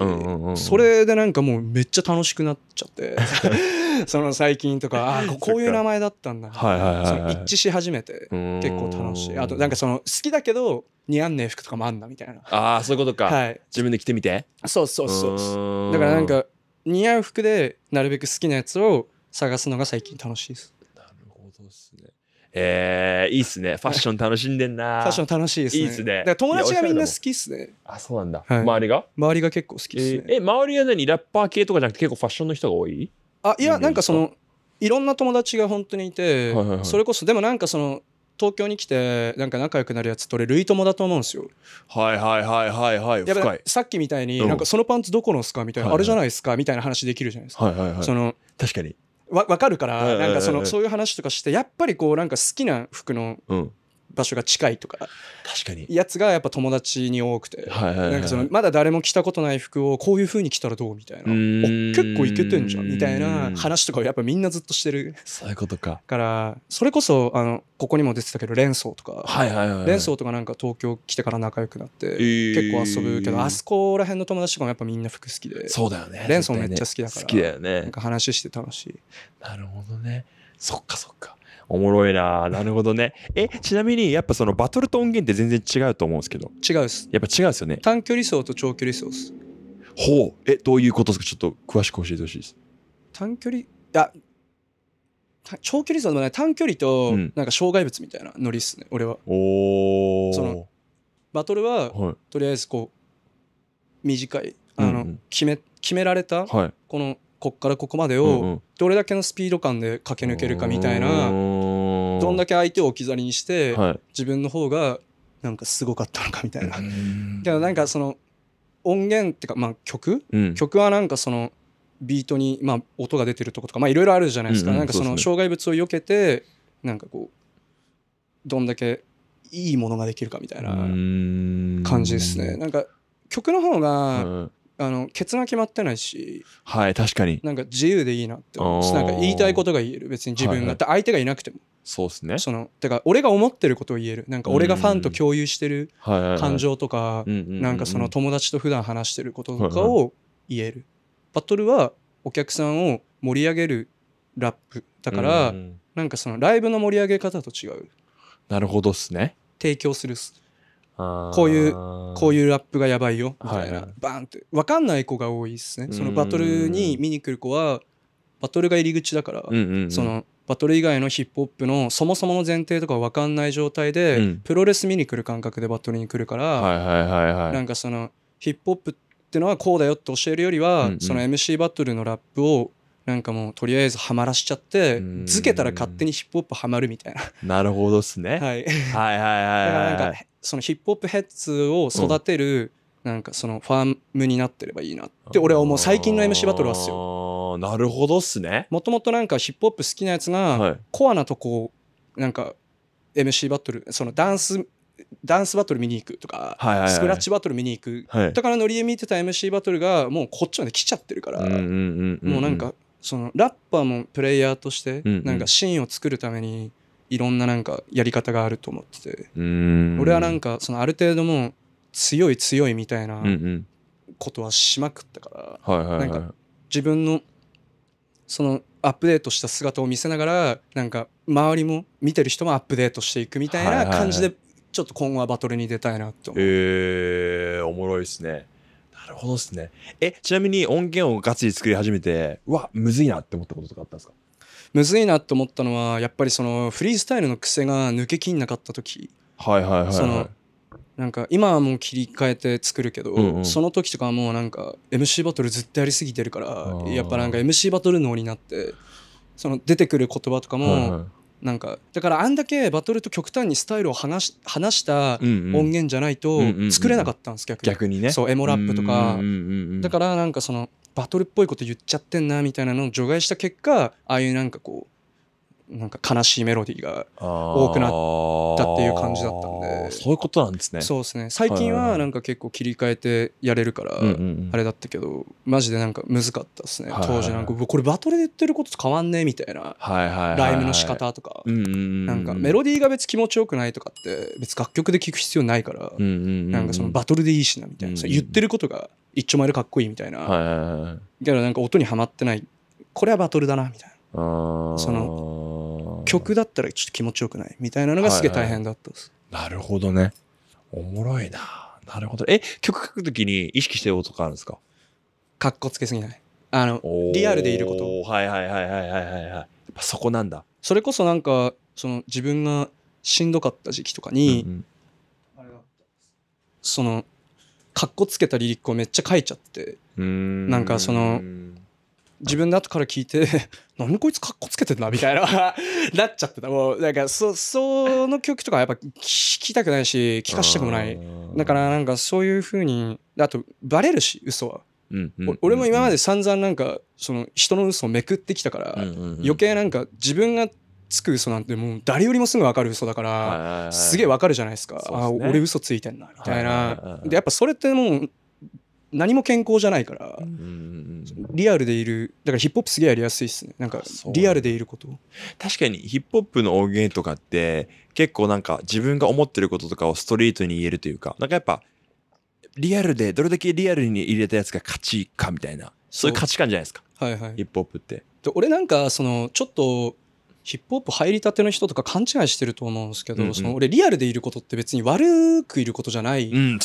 それでなんかもうめっちゃ楽しくなっちゃって その最近とかあこういう名前だったんだ、はい一致し始めて結構楽しいあとなんかその好きだけど似合んねえ服とかもあんなみたいなああそういうことか、はい、自分で着てみてそうそうそうだからなんか似合う服でなるべく好きなやつを探すのが最近楽しいです。なるほどですね。えー、いいっすね。ファッション楽しんでんな。ファッション楽しいですね。いいっすね。友達がみんな好きっすね。あ、そうなんだ。はい、周りが周りが結構好きっすね。えー、え周りは何ラッパー系とかじゃなくて結構ファッションの人が多いあ、いや、なんかその、いろんな友達が本当にいて、はいはいはい、それこそ、でもなんかその、東京に来てなんか仲良くなるやつと俺類友だと思うんですよはいはいはいはいはいやっ深いさっきみたいになんかそのパンツどこのすかみたいな、あれじゃないですかみたいな話できるじゃないですか、はいはいその確かにわ分かるからなんかそのそういう話とかしてやっぱりこうなんか好きな服の、うん場所が近いとか確かにやつがやっぱ友達に多くて、まだ誰も着たことない服をこういうふうに着たらどうみたいな結構いけてんじゃんみたいな話とかをやっぱみんなずっとしてるそういうことかからそれこそあのここにも出てたけど連想とか、はいはいはい、連想とかなんか東京来てから仲良くなって、結構遊ぶけどあそこら辺の友達とかもやっぱみんな服好きでそうだよね連想めっちゃ好きだから、好きだよねなんか話して楽しいなるほどねそっかそっかおもろいななるほどね。え、ちなみにやっぱそのバトルと音源って全然違うと思うんですけど。違うっす。やっぱ違うっすよね。短距離走と長距離走っす。ほう。え、どういうことですかちょっと詳しく教えてほしいです。短距離、あ、長距離走でもない短距離となんか障害物みたいなノリっすね、うん、俺は。おそのバトルは、はい、とりあえずこう短いあの、うんうん、決め決められた、はい、このこっからここまでをどれだけのスピード感で駆け抜けるかみたいなどんだけ相手を置き去りにして、はい、自分の方がなんかすごかったのかみたいな。けかなんかその音源ってか、まあ曲、うん、曲はなんかそのビートに、まあ、音が出てるとことかいろいろあるじゃないですか、うんうん、なんかその障害物を避けてなんかこうどんだけいいものができるかみたいな感じですね。んなんか曲の方が、うん、あのケツが決まってないしはい確かになんか自由でいいなってなんか言いたいことが言える別に自分が、はいはい、相手がいなくてもそうですねそのてか俺が思ってることを言えるなんか俺がファンと共有してる感情とか、なんかその友達と普段話してることとかを言える、バトルはお客さんを盛り上げるラップだから、うん、なんかそのライブの盛り上げ方と違うなるほどっすね提供するすこういうこういうラップがやばいよみたいな、はい、バンって分かんない子が多いっすねそのバトルに見に来る子はバトルが入り口だから、そのバトル以外のヒップホップのそもそもの前提とか分かんない状態で、うん、プロレス見に来る感覚でバトルに来るから、なんかそのヒップホップってのはこうだよって教えるよりは、うんうん、その MC バトルのラップをなんかもうとりあえずハマらしちゃって付けたら勝手にヒップホップハマるみたいな。なるほどっすね。はい、はいはいはいはい、はいなんかそのヒップホップヘッズを育てる、うん、なんかそのファームになってればいいなって俺はもう最近の MC バトルはっすよ。なるほどっすねもともとなんかヒップホップ好きなやつが、はいコアなとこなんか MC バトルそのダンスダンスバトル見に行くとか、はいはいはいスクラッチバトル見に行く、はいだからノリで見てた MC バトルがもうこっちまで来ちゃってるから、もうなんかそのラッパーもプレイヤーとしてなんかシーンを作るためにいろんななんかやり方があると思ってて、俺はなんかそのある程度もう強い強いみたいなことはしまくったから、なんか自分のそのアップデートした姿を見せながらなんか周りも見てる人もアップデートしていくみたいな感じでちょっと今後はバトルに出たいなと思う、はいはいえー、おもろいっすねなるほどっすねえちなみに音源をガチで作り始めてうわむずいなって思ったこととかあったんですかむずいなって思ったのはやっぱりそのフリースタイルの癖が抜けきんなかった時はいはいはい、はい、そのなんか今はもう切り替えて作るけど、うんうん、その時とかはもうなんか MC バトルずっとやりすぎてるからやっぱなんか MC バトル脳になってその出てくる言葉とかも、はいはいなんかだからあんだけバトルと極端にスタイルを話し話した音源じゃないと作れなかったんです、うん逆にねそうエモラップとかだからなんかそのバトルっぽいこと言っちゃってんなみたいなのを除外した結果ああいうなんかこうなんか悲しいメロディーが多くなったっていう感じだったんでそういうことなんですねそうですね最近はなんか結構切り替えてやれるからあれだったけど、マジでなんか難かったですね、当時なんかこれバトルで言ってることと変わんねえみたいな、ライムの仕方とか、なんかメロディーが別気持ちよくないとかって別楽曲で聴く必要ないから、なんかそのバトルでいいしなみたいな、言ってることが一丁前でかっこいいみたいな、けどはいはい、だからなんか音にはまってないこれはバトルだなみたいな。その曲だったらちょっと気持ちよくないみたいなのがすげえ大変だったです、はいはい、なるほどねおもろいななるほどえ曲書くときに意識してることかあるんですかかっこつけすぎないあのリアルでいることはいはいはいはいはいはいやっぱそこなんだそれこそなんかその自分がしんどかった時期とかに、うんうん、そのかっこつけたリリックをめっちゃ書いちゃってなんかその自分で後から聞いて 何こいつかっこつけてんなみたいな なっちゃってたもうなんかそその曲とかやっぱ聞きたくないし聞かしたくもないだからなんかそういうふうにあとバレるし嘘は。うんうん俺も今まで散々なんかその人の嘘をめくってきたから、うんうんうん、余計なんか自分がつく嘘なんてもう誰よりもすぐ分かる嘘だから、はいはい、すげえ分かるじゃないですか、ね、あ俺嘘ついてんなみたいな、はいはいはいはい、でやっぱそれってもう何も健康じゃないから、リアルでいるだからヒップホップすげえやりやすいっすねなんかリアルでいること確かにヒップホップの音源とかって結構なんか自分が思ってることとかをストリートに言えるというかなんかやっぱリアルでどれだけリアルに入れたやつが勝ちかみたいなそういう価値観じゃないですかはいはいヒップホップって俺なんかそのちょっとヒップホップ入りたての人とか勘違いしてると思うんですけど、うんうん、その俺リアルでいることって別に悪くいることじゃないく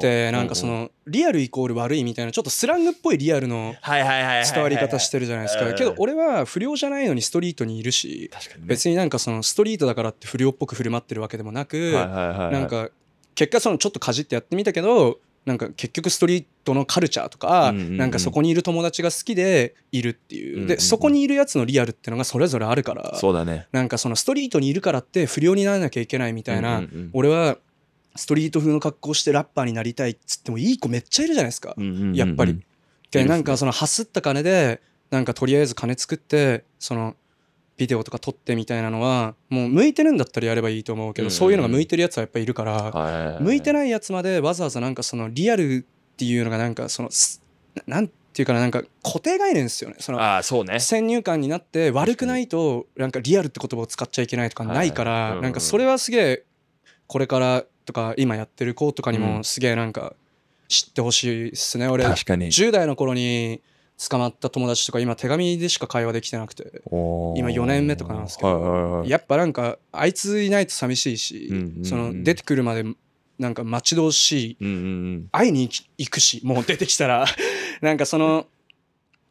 て、うなんかその、リアルイコール悪いみたいなちょっとスラングっぽいリアルの伝わり方してるじゃないですかけど俺は不良じゃないのにストリートにいるし、ね、別になんかそのストリートだからって不良っぽく振る舞ってるわけでもなく、はいはい、なんか結果そのちょっとかじってやってみたけどなんか結局ストリートのカルチャーとか、なんかそこにいる友達が好きでいるっていう、でそこにいるやつのリアルっていうのがそれぞれあるからそうだねなんかそのストリートにいるからって不良にならなきゃいけないみたいな、俺はストリート風の格好してラッパーになりたいっつってもいい子めっちゃいるじゃないですか、やっぱり。でなんかそのはすった金でなんかとりあえず金作ってそのビデオとか撮ってみたいなのはもう向いてるんだったらやればいいと思うけど、うん、そういうのが向いてるやつはやっぱいるから、はい、向いてないやつまでわざわざなんかそのリアルっていうのがなんかそのなんていうかなんか固定概念ですよねそのあそうね先入観になって悪くないとなんかリアルって言葉を使っちゃいけないとかないから、はいうんなんかそれはすげえこれからとか今やってる子とかにもすげえなんか知ってほしいっすね、俺10代の頃に捕まった友達とか今手紙でしか会話できてなくて今4年目とかなんですけど、はいはいはい、やっぱなんかあいついないと寂しいし、うんうんうん、その出てくるまでなんか待ち遠しい、うんうんうん、会いに行くしもう出てきたら なんかその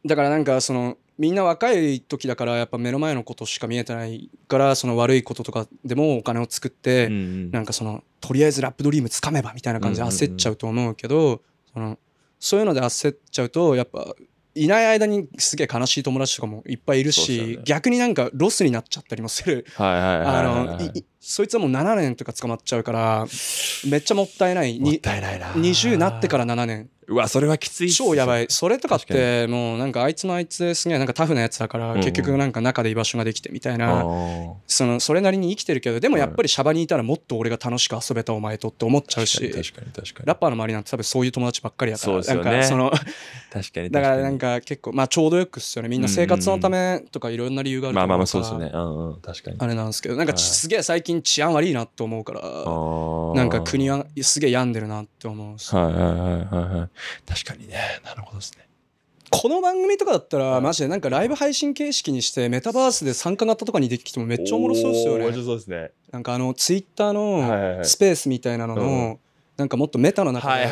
だからなんかそのみんな若い時だからやっぱ目の前のことしか見えてないからその悪いこととかでもお金を作って、うんうん、なんかそのとりあえずラップドリームつかめばみたいな感じで焦っちゃうと思うけど、うんうんうん、そのそういうので焦っちゃうとやっぱいない間にすげえ悲しい友達とかもいっぱいいるし、ね、逆になんかロスになっちゃったりもするそいつはもう7年とか捕まっちゃうからめっちゃもったいないいないな20なってから7年うわそれはきつい超やばいそれとかってもうなんかあいつもあいつですげえなんかタフなやつだから結局なんか中で居場所ができてみたいな、そのそれなりに生きてるけどでもやっぱりシャバにいたらもっと俺が楽しく遊べたお前とって思っちゃうしラッパーの周りなんて多分そういう友達ばっかりだからなんかそのかだからなんか結構まあちょうどよくっすよねみんな生活のためとかいろんな理由があるまあまあまあそうですねうん確かにあれなんですけどなんかすげえ最近治安悪いなと思うからなんか国はすげえ病んでるなって思うはいはいはいはいはい確かにねなるほどですねこの番組とかだったら、マジでなんかライブ配信形式にしてメタバースで参加型とかにできてもめっちゃおもろそうですよね。そうですね。なんかあのツイッターのスペースみたいなのの、なんかもっとメタの中で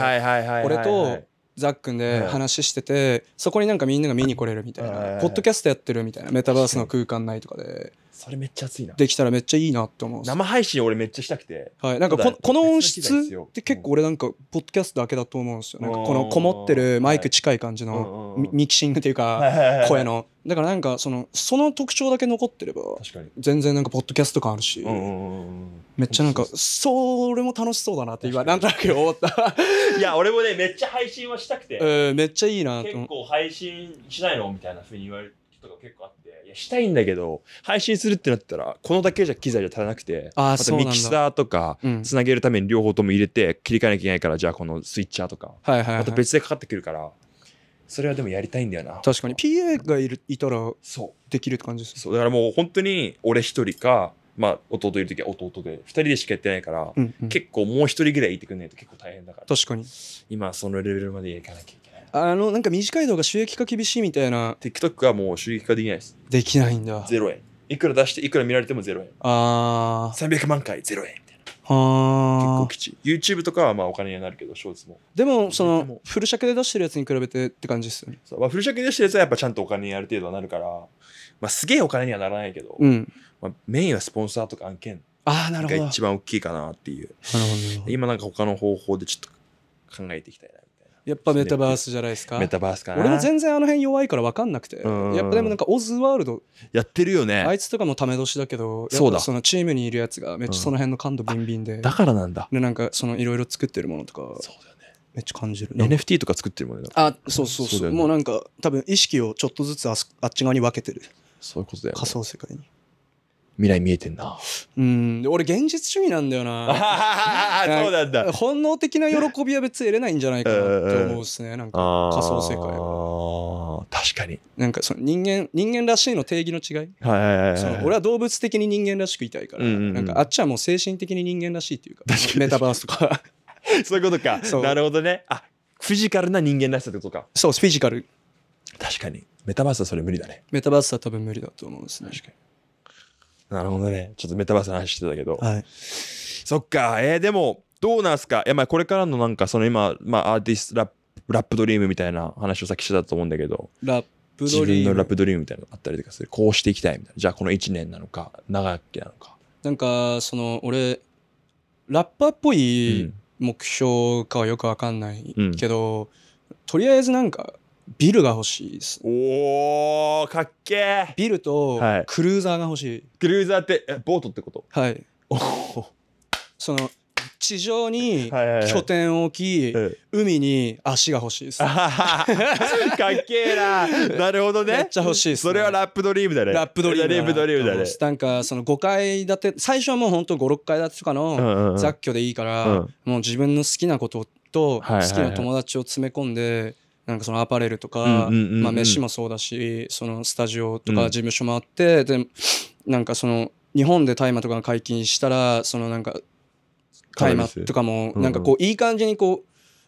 俺とザックンで話してて、そこになんかみんなが見に来れるみたいな、ポッドキャストやってるみたいなメタバースの空間内とかで。それめっちゃ熱いなできたらめっちゃいいなって思う生配信俺めっちゃしたくてはいなんかここの音質って結構俺なんかポッドキャストだけだと思うんですよ、うん、なんかこのこもってるマイク近い感じのミキシングっていうか声のだからなんかそのその特徴だけ残ってれば全然なんかポッドキャスト感あるしめっちゃなんかそれも楽しそうだなって今なんとなく思った いや俺もねめっちゃ配信はしたくてうんめっちゃいいなと結構配信しないのみたいなふうに言われる人が結構あってしたいんだけど、配信するってなったら、このだけじゃ機材じゃ足らなくて、あとミキサーとか、つなげるために両方とも入れて、切り替えなきゃいけないから、じゃあこのスイッチャーとか、はいはいまた別でかかってくるから、それはでもやりたいんだよな。確かに。PA がいるいたら、そう。できるって感じですそう。だからもう本当に、俺一人か、まあ、弟いる時は弟で2人でしかやってないから、うんうん、結構もう1人ぐらいいてくんないと結構大変だから確かに今そのレベルまでいかなきゃあの、なんか短い動画収益化厳しいみたいな。TikTok はもう収益化できないです。できないんだ。0円。いくら出して、いくら見られても0円。ああ。300万回0円みたいな。はあ。結構きち YouTube とかはまあお金になるけど、ショーツも。でも、その、フル尺で出してるやつに比べてって感じですよね。そうまあ、フル尺で出してるやつはやっぱちゃんとお金にある程度なるから、まあ、すげえお金にはならないけど、うん、まあ、メインはスポンサーとか案件あなるほどが一番大きいかなっていう。なるほど今なんか他の方法でちょっと考えていきたいな。やっぱメタバースじゃないですかメタバースかな俺も全然あの辺弱いから分かんなくて、やっぱでもなんかオズワールドやってるよねあいつとかもため年だけどそうだそのチームにいるやつがめっちゃその辺の感度ビンビンで、うん、だからなんだでなんかそのいろいろ作ってるものとかそうだよねめっちゃ感じる NFT とか作ってるもんねあそうそうそう、ね、もうなんか多分意識をちょっとずつああっち側に分けてるそういうことだよ、ね、仮想世界に未来見えてんな。うん。俺、現実主義なんだよな。そうなんだ。本能的な喜びは別に得れないんじゃないかなって思うですね。なんか、仮想世界は。確かに。なんか、その人間、人間らしいの定義の違い。ははいい俺は動物的に人間らしくいたいから、なんか、あっちはもう精神的に人間らしいっていうか、メタバースとか。そういうことか。なるほどね。あ、フィジカルな人間らしさってことか。そう、フィジカル。確かに。メタバースはそれ無理だね。メタバースは多分無理だと思うんですね。確かに。なるほどね。ちょっとメタバースの話してたけど。はい。そっか。えー、でも、どうなんすかいや、まあ、これからのなんか、その今、まあ、アーティストラップ、ラップドリームみたいな話をさっきしてたと思うんだけど。ラップドリーム。自分のラップドリームみたいなのあったりとかする。こうしていきたいみたいな。じゃあ、この1年なのか、長きなのか。なんか、その、俺、ラッパーっぽい目標かはよくわかんないけど、うん、とりあえずなんか、ビルが欲しいですおーかっけえビルとクルーザーが欲しい、はい、クルーザーってボートってことはいおその地上に拠点を置き、海に足が欲しいです。かっけえな。なるほどね。めっちゃ欲しいです、ね、それはラップドリームだね。ラップドリームだね。ラップドリームだね。なんかその5階建て、最初はもうほんと5、6階建てとかの雑居でいいから、うんうんうん、もう自分の好きなことと好きな友達を詰め込んで、はいはいなんかそのアパレルとか、まあ、飯もそうだしそのスタジオとか事務所もあって、うん、でなんかその日本で大麻とかが解禁したらそのなんか大麻とかもなんかこういい感じにこう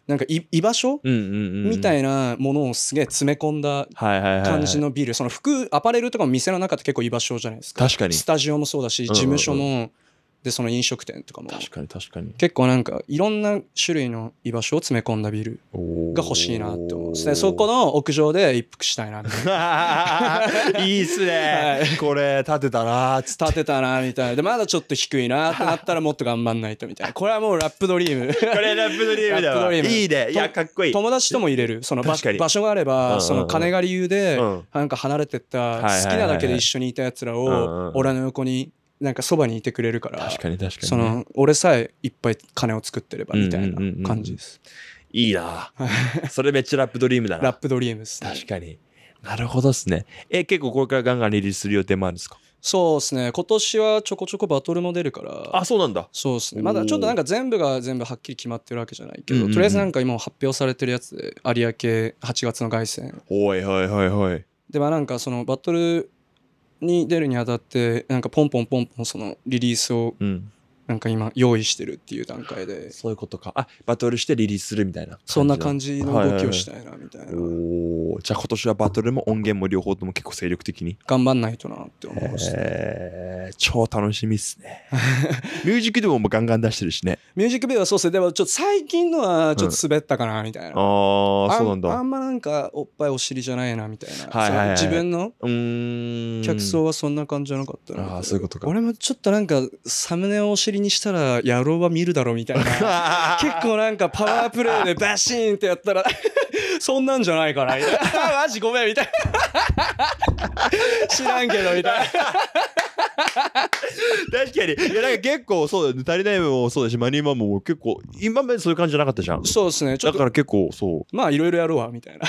なんか居場所、みたいなものをすげえ詰め込んだ感じのビル、その服アパレルとかも店の中って結構居場所じゃないですか確かにスタジオもそうだし事務所も、でその飲食店とかも確かに確かに結構なんかいろんな種類の居場所を詰め込んだビルが欲しいなって思うでそこの屋上で一服したいない いいっすね、はい、これ建てたなつって建てたなみたいなでまだちょっと低いなってなったら もっと頑張んないとみたいなこれはもうラップドリームこれラップドリームだわいいねいやかっこいい友達とも入れるその場所があれば、うんうんうん、その金が理由で、うん、なんか離れてった、はいはいはいはい、好きなだけで一緒にいたやつらを、うんうん、俺の横になんかそばにいてくれるから確かに確かに、ね、その俺さえいっぱい金を作ってればみたいな感じです、うんうんうん、いいなそれめっちゃラップドリームだなラップドリームです、ね、確かになるほどですねえ結構これからガンガンリリースする予定もあるんですかそうですね今年はちょこちょこバトルも出るからあそうなんだそうですねまだちょっとなんか全部が全部はっきり決まってるわけじゃないけど、うんうんうん、とりあえずなんか今発表されてるやつで有明8月の凱旋おいはいはいはいでもなんかそのバトルに出るにあたってなんかポンポンポンポンそのリリースを、なんか今用意してるっていう段階でそういうことかあバトルしてリリースするみたいなそんな感じの動きをしたいなみたいな、はいはいはい、おじゃあ今年はバトルも音源も両方とも結構精力的に頑張んないとなって思いました、え超楽しみっすね ミュージックビデオもガンガン出してるしねミュージックビデオはそうっすねでもちょっと最近のはちょっと滑ったかなみたいな、うん、ああそうなんだあんまなんかおっぱいお尻じゃないなみたいな、はいはいはい、自分の客層はそんな感じじゃなかったなあそういうことか俺もちょっとなんかサムネお尻りにしたら野郎は見るだろみたいな 結構なんかパワープレイでバシーンってやったら そんなんじゃないかなみたいなマジごめんみたいな 知らんけどみたいな確かにいやなんか結構そうだよね足りないもそうだしマニーマンも結構今までそういう感じじゃなかったじゃんそうですねだから結構そうまあいろいろやろうわみたいな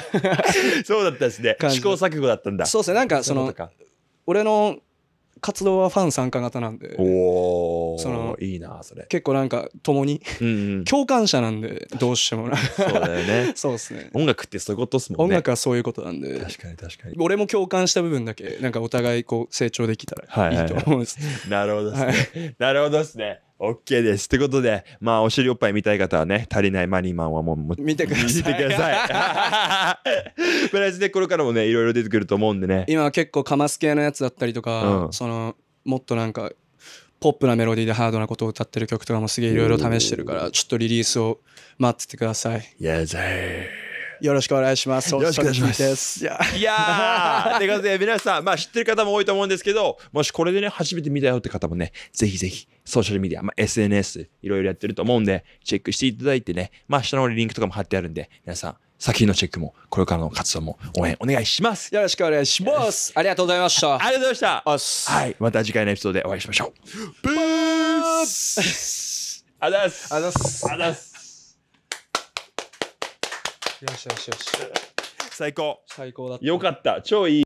そうだったですね試行錯誤だったんだそうですねなんかその俺の活動はファン参加型なんでおそのいいなそれ結構なんか共に、うんうん、共感者なんでどうしてもそうだよね そうですね音楽ってそういうことっすもんね音楽はそういうことなんで確かに確かに俺も共感した部分だけなんかお互いこう成長できたらいいと思うんです、はいはいはい、なるほどすね、はい、なるほどですね OK です。ってことで、まあ、お尻おっぱい見たい方はね、足りないマニーマンはもう、見てください。見てください。プラスでこれからもね、いろいろ出てくると思うんでね。今は結構カマス系のやつだったりとか、うん、その、もっとなんか、ポップなメロディーでハードなことを歌ってる曲とかもすげえいろいろ試してるから、ちょっとリリースを待っててください。やエーよろしくお願いします。よろしくお願いします。いやー、ということで皆さん、まあ知ってる方も多いと思うんですけど、もしこれでね、初めて見たよって方もね、ぜひぜひ、ソーシャルメディア、まあ SNS、いろいろやってると思うんで、チェックしていただいてね、まあ下の方にリンクとかも貼ってあるんで、皆さん、作品のチェックも、これからの活動も応援お願いします。よろしくお願いします。ありがとうございました。ありがとうございました。はい。また次回のエピソードでお会いしましょう。ブースあざす。あざす。あざす。よしよしよし。最高。最高だった。よかった。超いい。